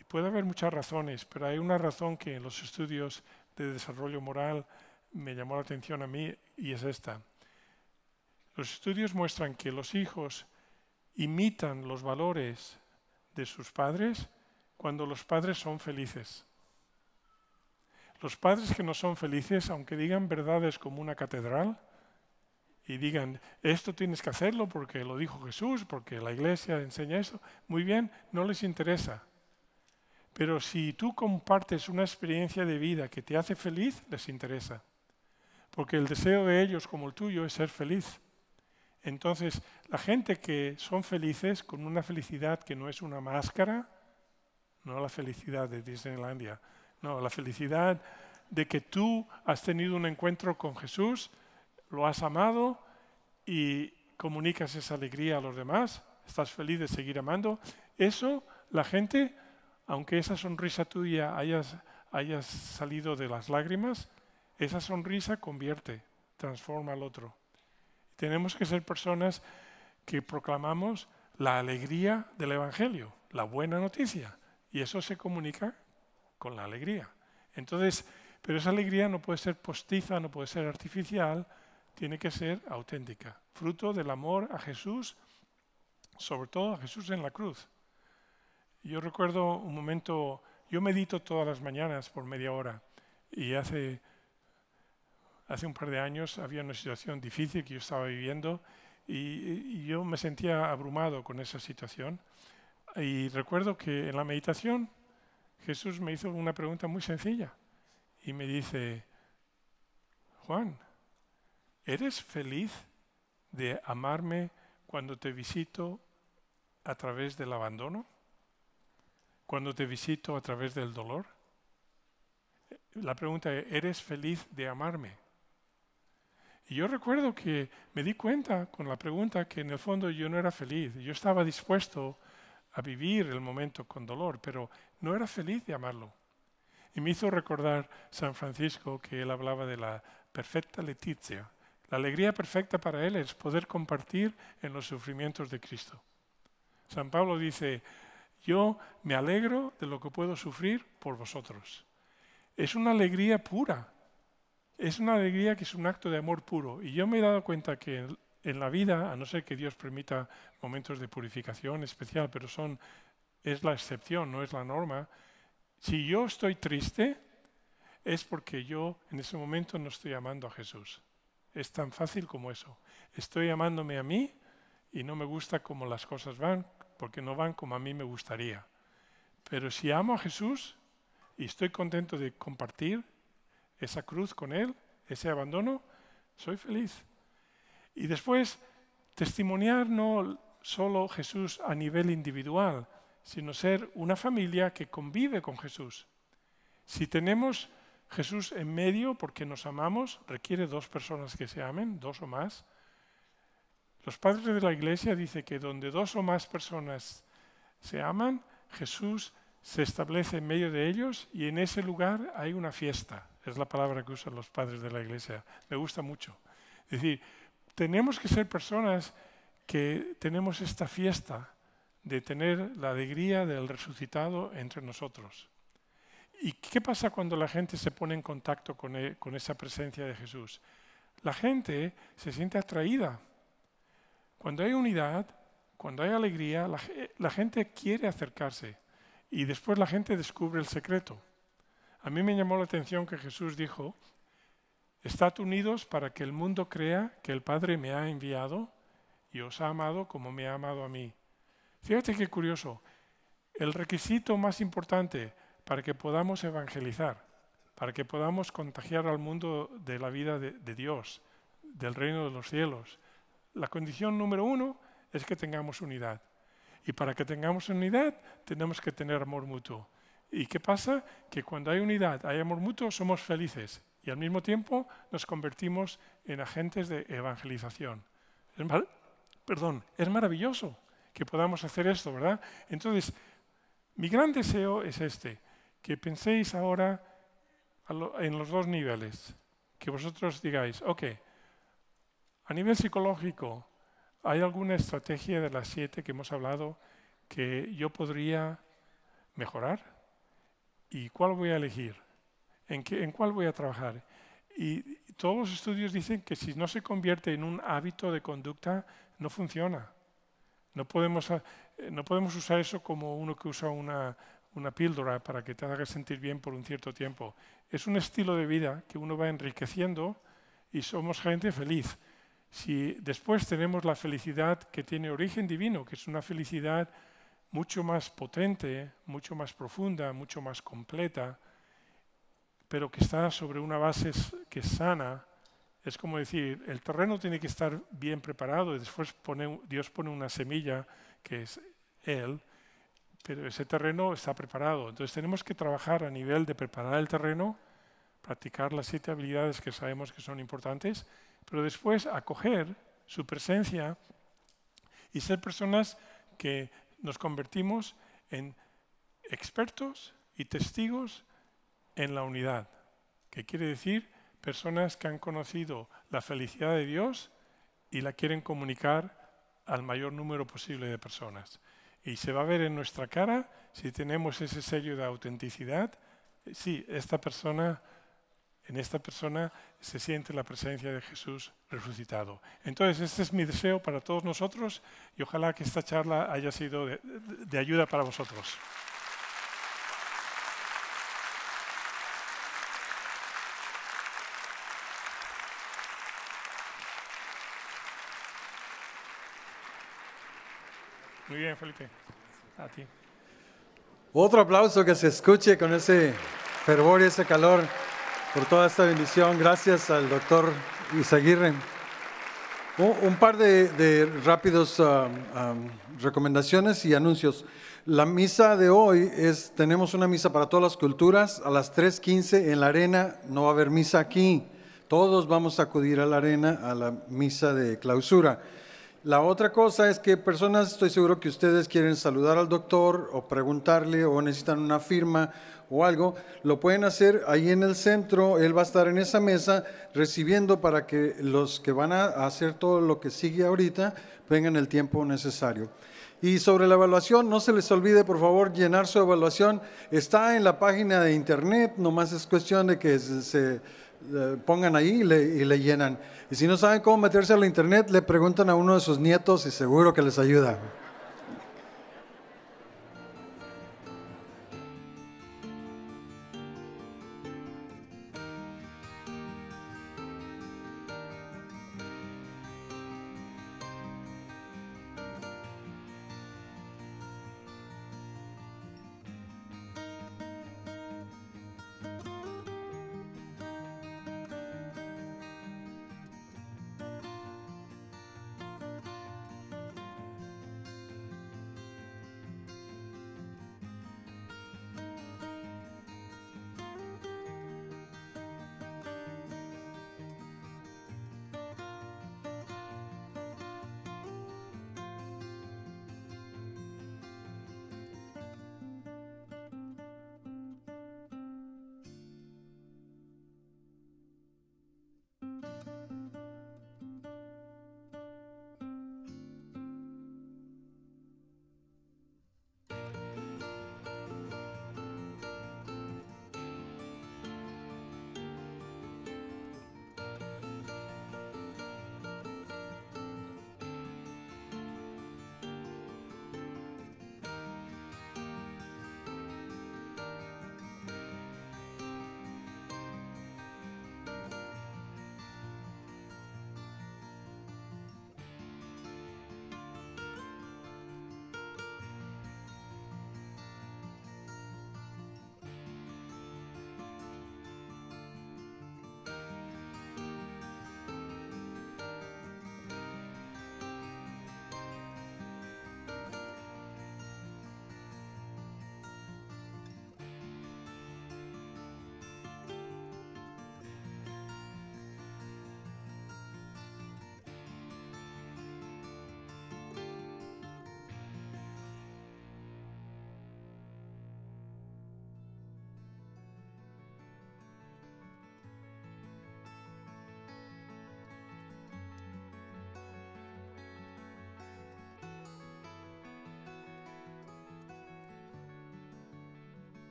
Y puede haber muchas razones, pero hay una razón que en los estudios de desarrollo moral me llamó la atención a mí y es esta. Los estudios muestran que los hijos imitan los valores de sus padres cuando los padres son felices. Los padres que no son felices, aunque digan verdades como una catedral y digan, esto tienes que hacerlo porque lo dijo Jesús, porque la iglesia enseña eso, muy bien, no les interesa. Pero si tú compartes una experiencia de vida que te hace feliz, les interesa. Porque el deseo de ellos como el tuyo es ser feliz. Entonces, la gente que son felices con una felicidad que no es una máscara, no la felicidad de Disneylandia, no, la felicidad de que tú has tenido un encuentro con Jesús, lo has amado y comunicas esa alegría a los demás, estás feliz de seguir amando, eso la gente, aunque esa sonrisa tuya haya hayas salido de las lágrimas, esa sonrisa convierte, transforma al otro. Tenemos que ser personas que proclamamos la alegría del Evangelio, la buena noticia, y eso se comunica con la alegría. Entonces, pero esa alegría no puede ser postiza, no puede ser artificial, tiene que ser auténtica, fruto del amor a Jesús, sobre todo a Jesús en la cruz. Yo recuerdo un momento, yo medito todas las mañanas por media hora y hace hace un par de años había una situación difícil que yo estaba viviendo y, yo me sentía abrumado con esa situación. Y recuerdo que en la meditación Jesús me hizo una pregunta muy sencilla y me dice, Juan, ¿eres feliz de amarme cuando te visito a través del abandono? ¿Cuando te visito a través del dolor? La pregunta es, ¿eres feliz de amarme? Y yo recuerdo que me di cuenta con la pregunta que en el fondo yo no era feliz. Yo estaba dispuesto a vivir el momento con dolor, pero no era feliz de amarlo. Y me hizo recordar San Francisco que él hablaba de la perfecta leticia. La alegría perfecta para él es poder compartir en los sufrimientos de Cristo. San Pablo dice, yo me alegro de lo que puedo sufrir por vosotros. Es una alegría pura, es una alegría que es un acto de amor puro. Y yo me he dado cuenta que en la vida, a no ser que Dios permita momentos de purificación especial, pero son, es la excepción, no es la norma, si yo estoy triste es porque yo en ese momento no estoy amando a Jesús. Es tan fácil como eso. Estoy amándome a mí y no me gusta cómo las cosas van, porque no van como a mí me gustaría. Pero si amo a Jesús y estoy contento de compartir, esa cruz con Él, ese abandono, soy feliz. Y después, testimoniar no solo Jesús a nivel individual, sino ser una familia que convive con Jesús. Si tenemos Jesús en medio porque nos amamos, requiere dos personas que se amen, dos o más. Los padres de la Iglesia dicen que donde dos o más personas se aman, Jesús se establece en medio de ellos y en ese lugar hay una fiesta. Es la palabra que usan los padres de la iglesia. Me gusta mucho. Es decir, tenemos que ser personas que tenemos esta fiesta de tener la alegría del resucitado entre nosotros. ¿Y qué pasa cuando la gente se pone en contacto con, e, esa presencia de Jesús? La gente se siente atraída. Cuando hay unidad, cuando hay alegría, la gente quiere acercarse y después la gente descubre el secreto. A mí me llamó la atención que Jesús dijo, Estad unidos para que el mundo crea que el Padre me ha enviado y os ha amado como me ha amado a mí. Fíjate qué curioso. El requisito más importante para que podamos evangelizar, para que podamos contagiar al mundo de la vida de, de Dios, del reino de los cielos, la condición número uno es que tengamos unidad. Y para que tengamos unidad tenemos que tener amor mutuo. ¿Y qué pasa? Que cuando hay unidad, hay amor mutuo, somos felices y al mismo tiempo nos convertimos en agentes de evangelización. perdón, es maravilloso que podamos hacer esto, ¿verdad? Entonces, mi gran deseo es este, que penséis ahora en los dos niveles, que vosotros digáis, ok, a nivel psicológico, ¿hay alguna estrategia de las siete que hemos hablado que yo podría mejorar? ¿Y cuál voy a elegir? ¿En, qué, ¿En cuál voy a trabajar? Y todos los estudios dicen que si no se convierte en un hábito de conducta, no funciona. No podemos, eh, no podemos usar eso como uno que usa una, una píldora para que te haga sentir bien por un cierto tiempo. Es un estilo de vida que uno va enriqueciendo y somos gente feliz. Si después tenemos la felicidad que tiene origen divino, que es una felicidad mucho más potente, mucho más profunda, mucho más completa, pero que está sobre una base que es sana. Es como decir, el terreno tiene que estar bien preparado y después pone, Dios pone una semilla que es Él, pero ese terreno está preparado. Entonces tenemos que trabajar a nivel de preparar el terreno, practicar las siete habilidades que sabemos que son importantes, pero después acoger su presencia y ser personas que nos convertimos en expertos y testigos en la unidad, que quiere decir personas que han conocido la felicidad de Dios y la quieren comunicar al mayor número posible de personas. Y se va a ver en nuestra cara si tenemos ese sello de autenticidad, si esta persona en esta persona se siente la presencia de Jesús resucitado. Entonces, este es mi deseo para todos nosotros y ojalá que esta charla haya sido de, ayuda para vosotros. Muy bien, Felipe. A ti. Otro aplauso que se escuche con ese fervor y ese calor por toda esta bendición. Gracias al doctor Isaguirre. Un, par de, rápidos ah, ah, recomendaciones y anuncios. La misa de hoy es, tenemos una misa para todas las culturas, a las 3.15 en la arena, no va a haber misa aquí. Todos vamos a acudir a la arena a la misa de clausura. La otra cosa es que personas, estoy seguro que ustedes quieren saludar al doctor o preguntarle o necesitan una firma o algo, lo pueden hacer ahí en el centro, él va a estar en esa mesa recibiendo para que los que van a hacer todo lo que sigue ahorita tengan el tiempo necesario. Y sobre la evaluación, no se les olvide, por favor, llenar su evaluación. Está en la página de internet, nomás es cuestión de que se pongan ahí y le, llenan. Y si no saben cómo meterse a la internet, le preguntan a uno de sus nietos y seguro que les ayuda.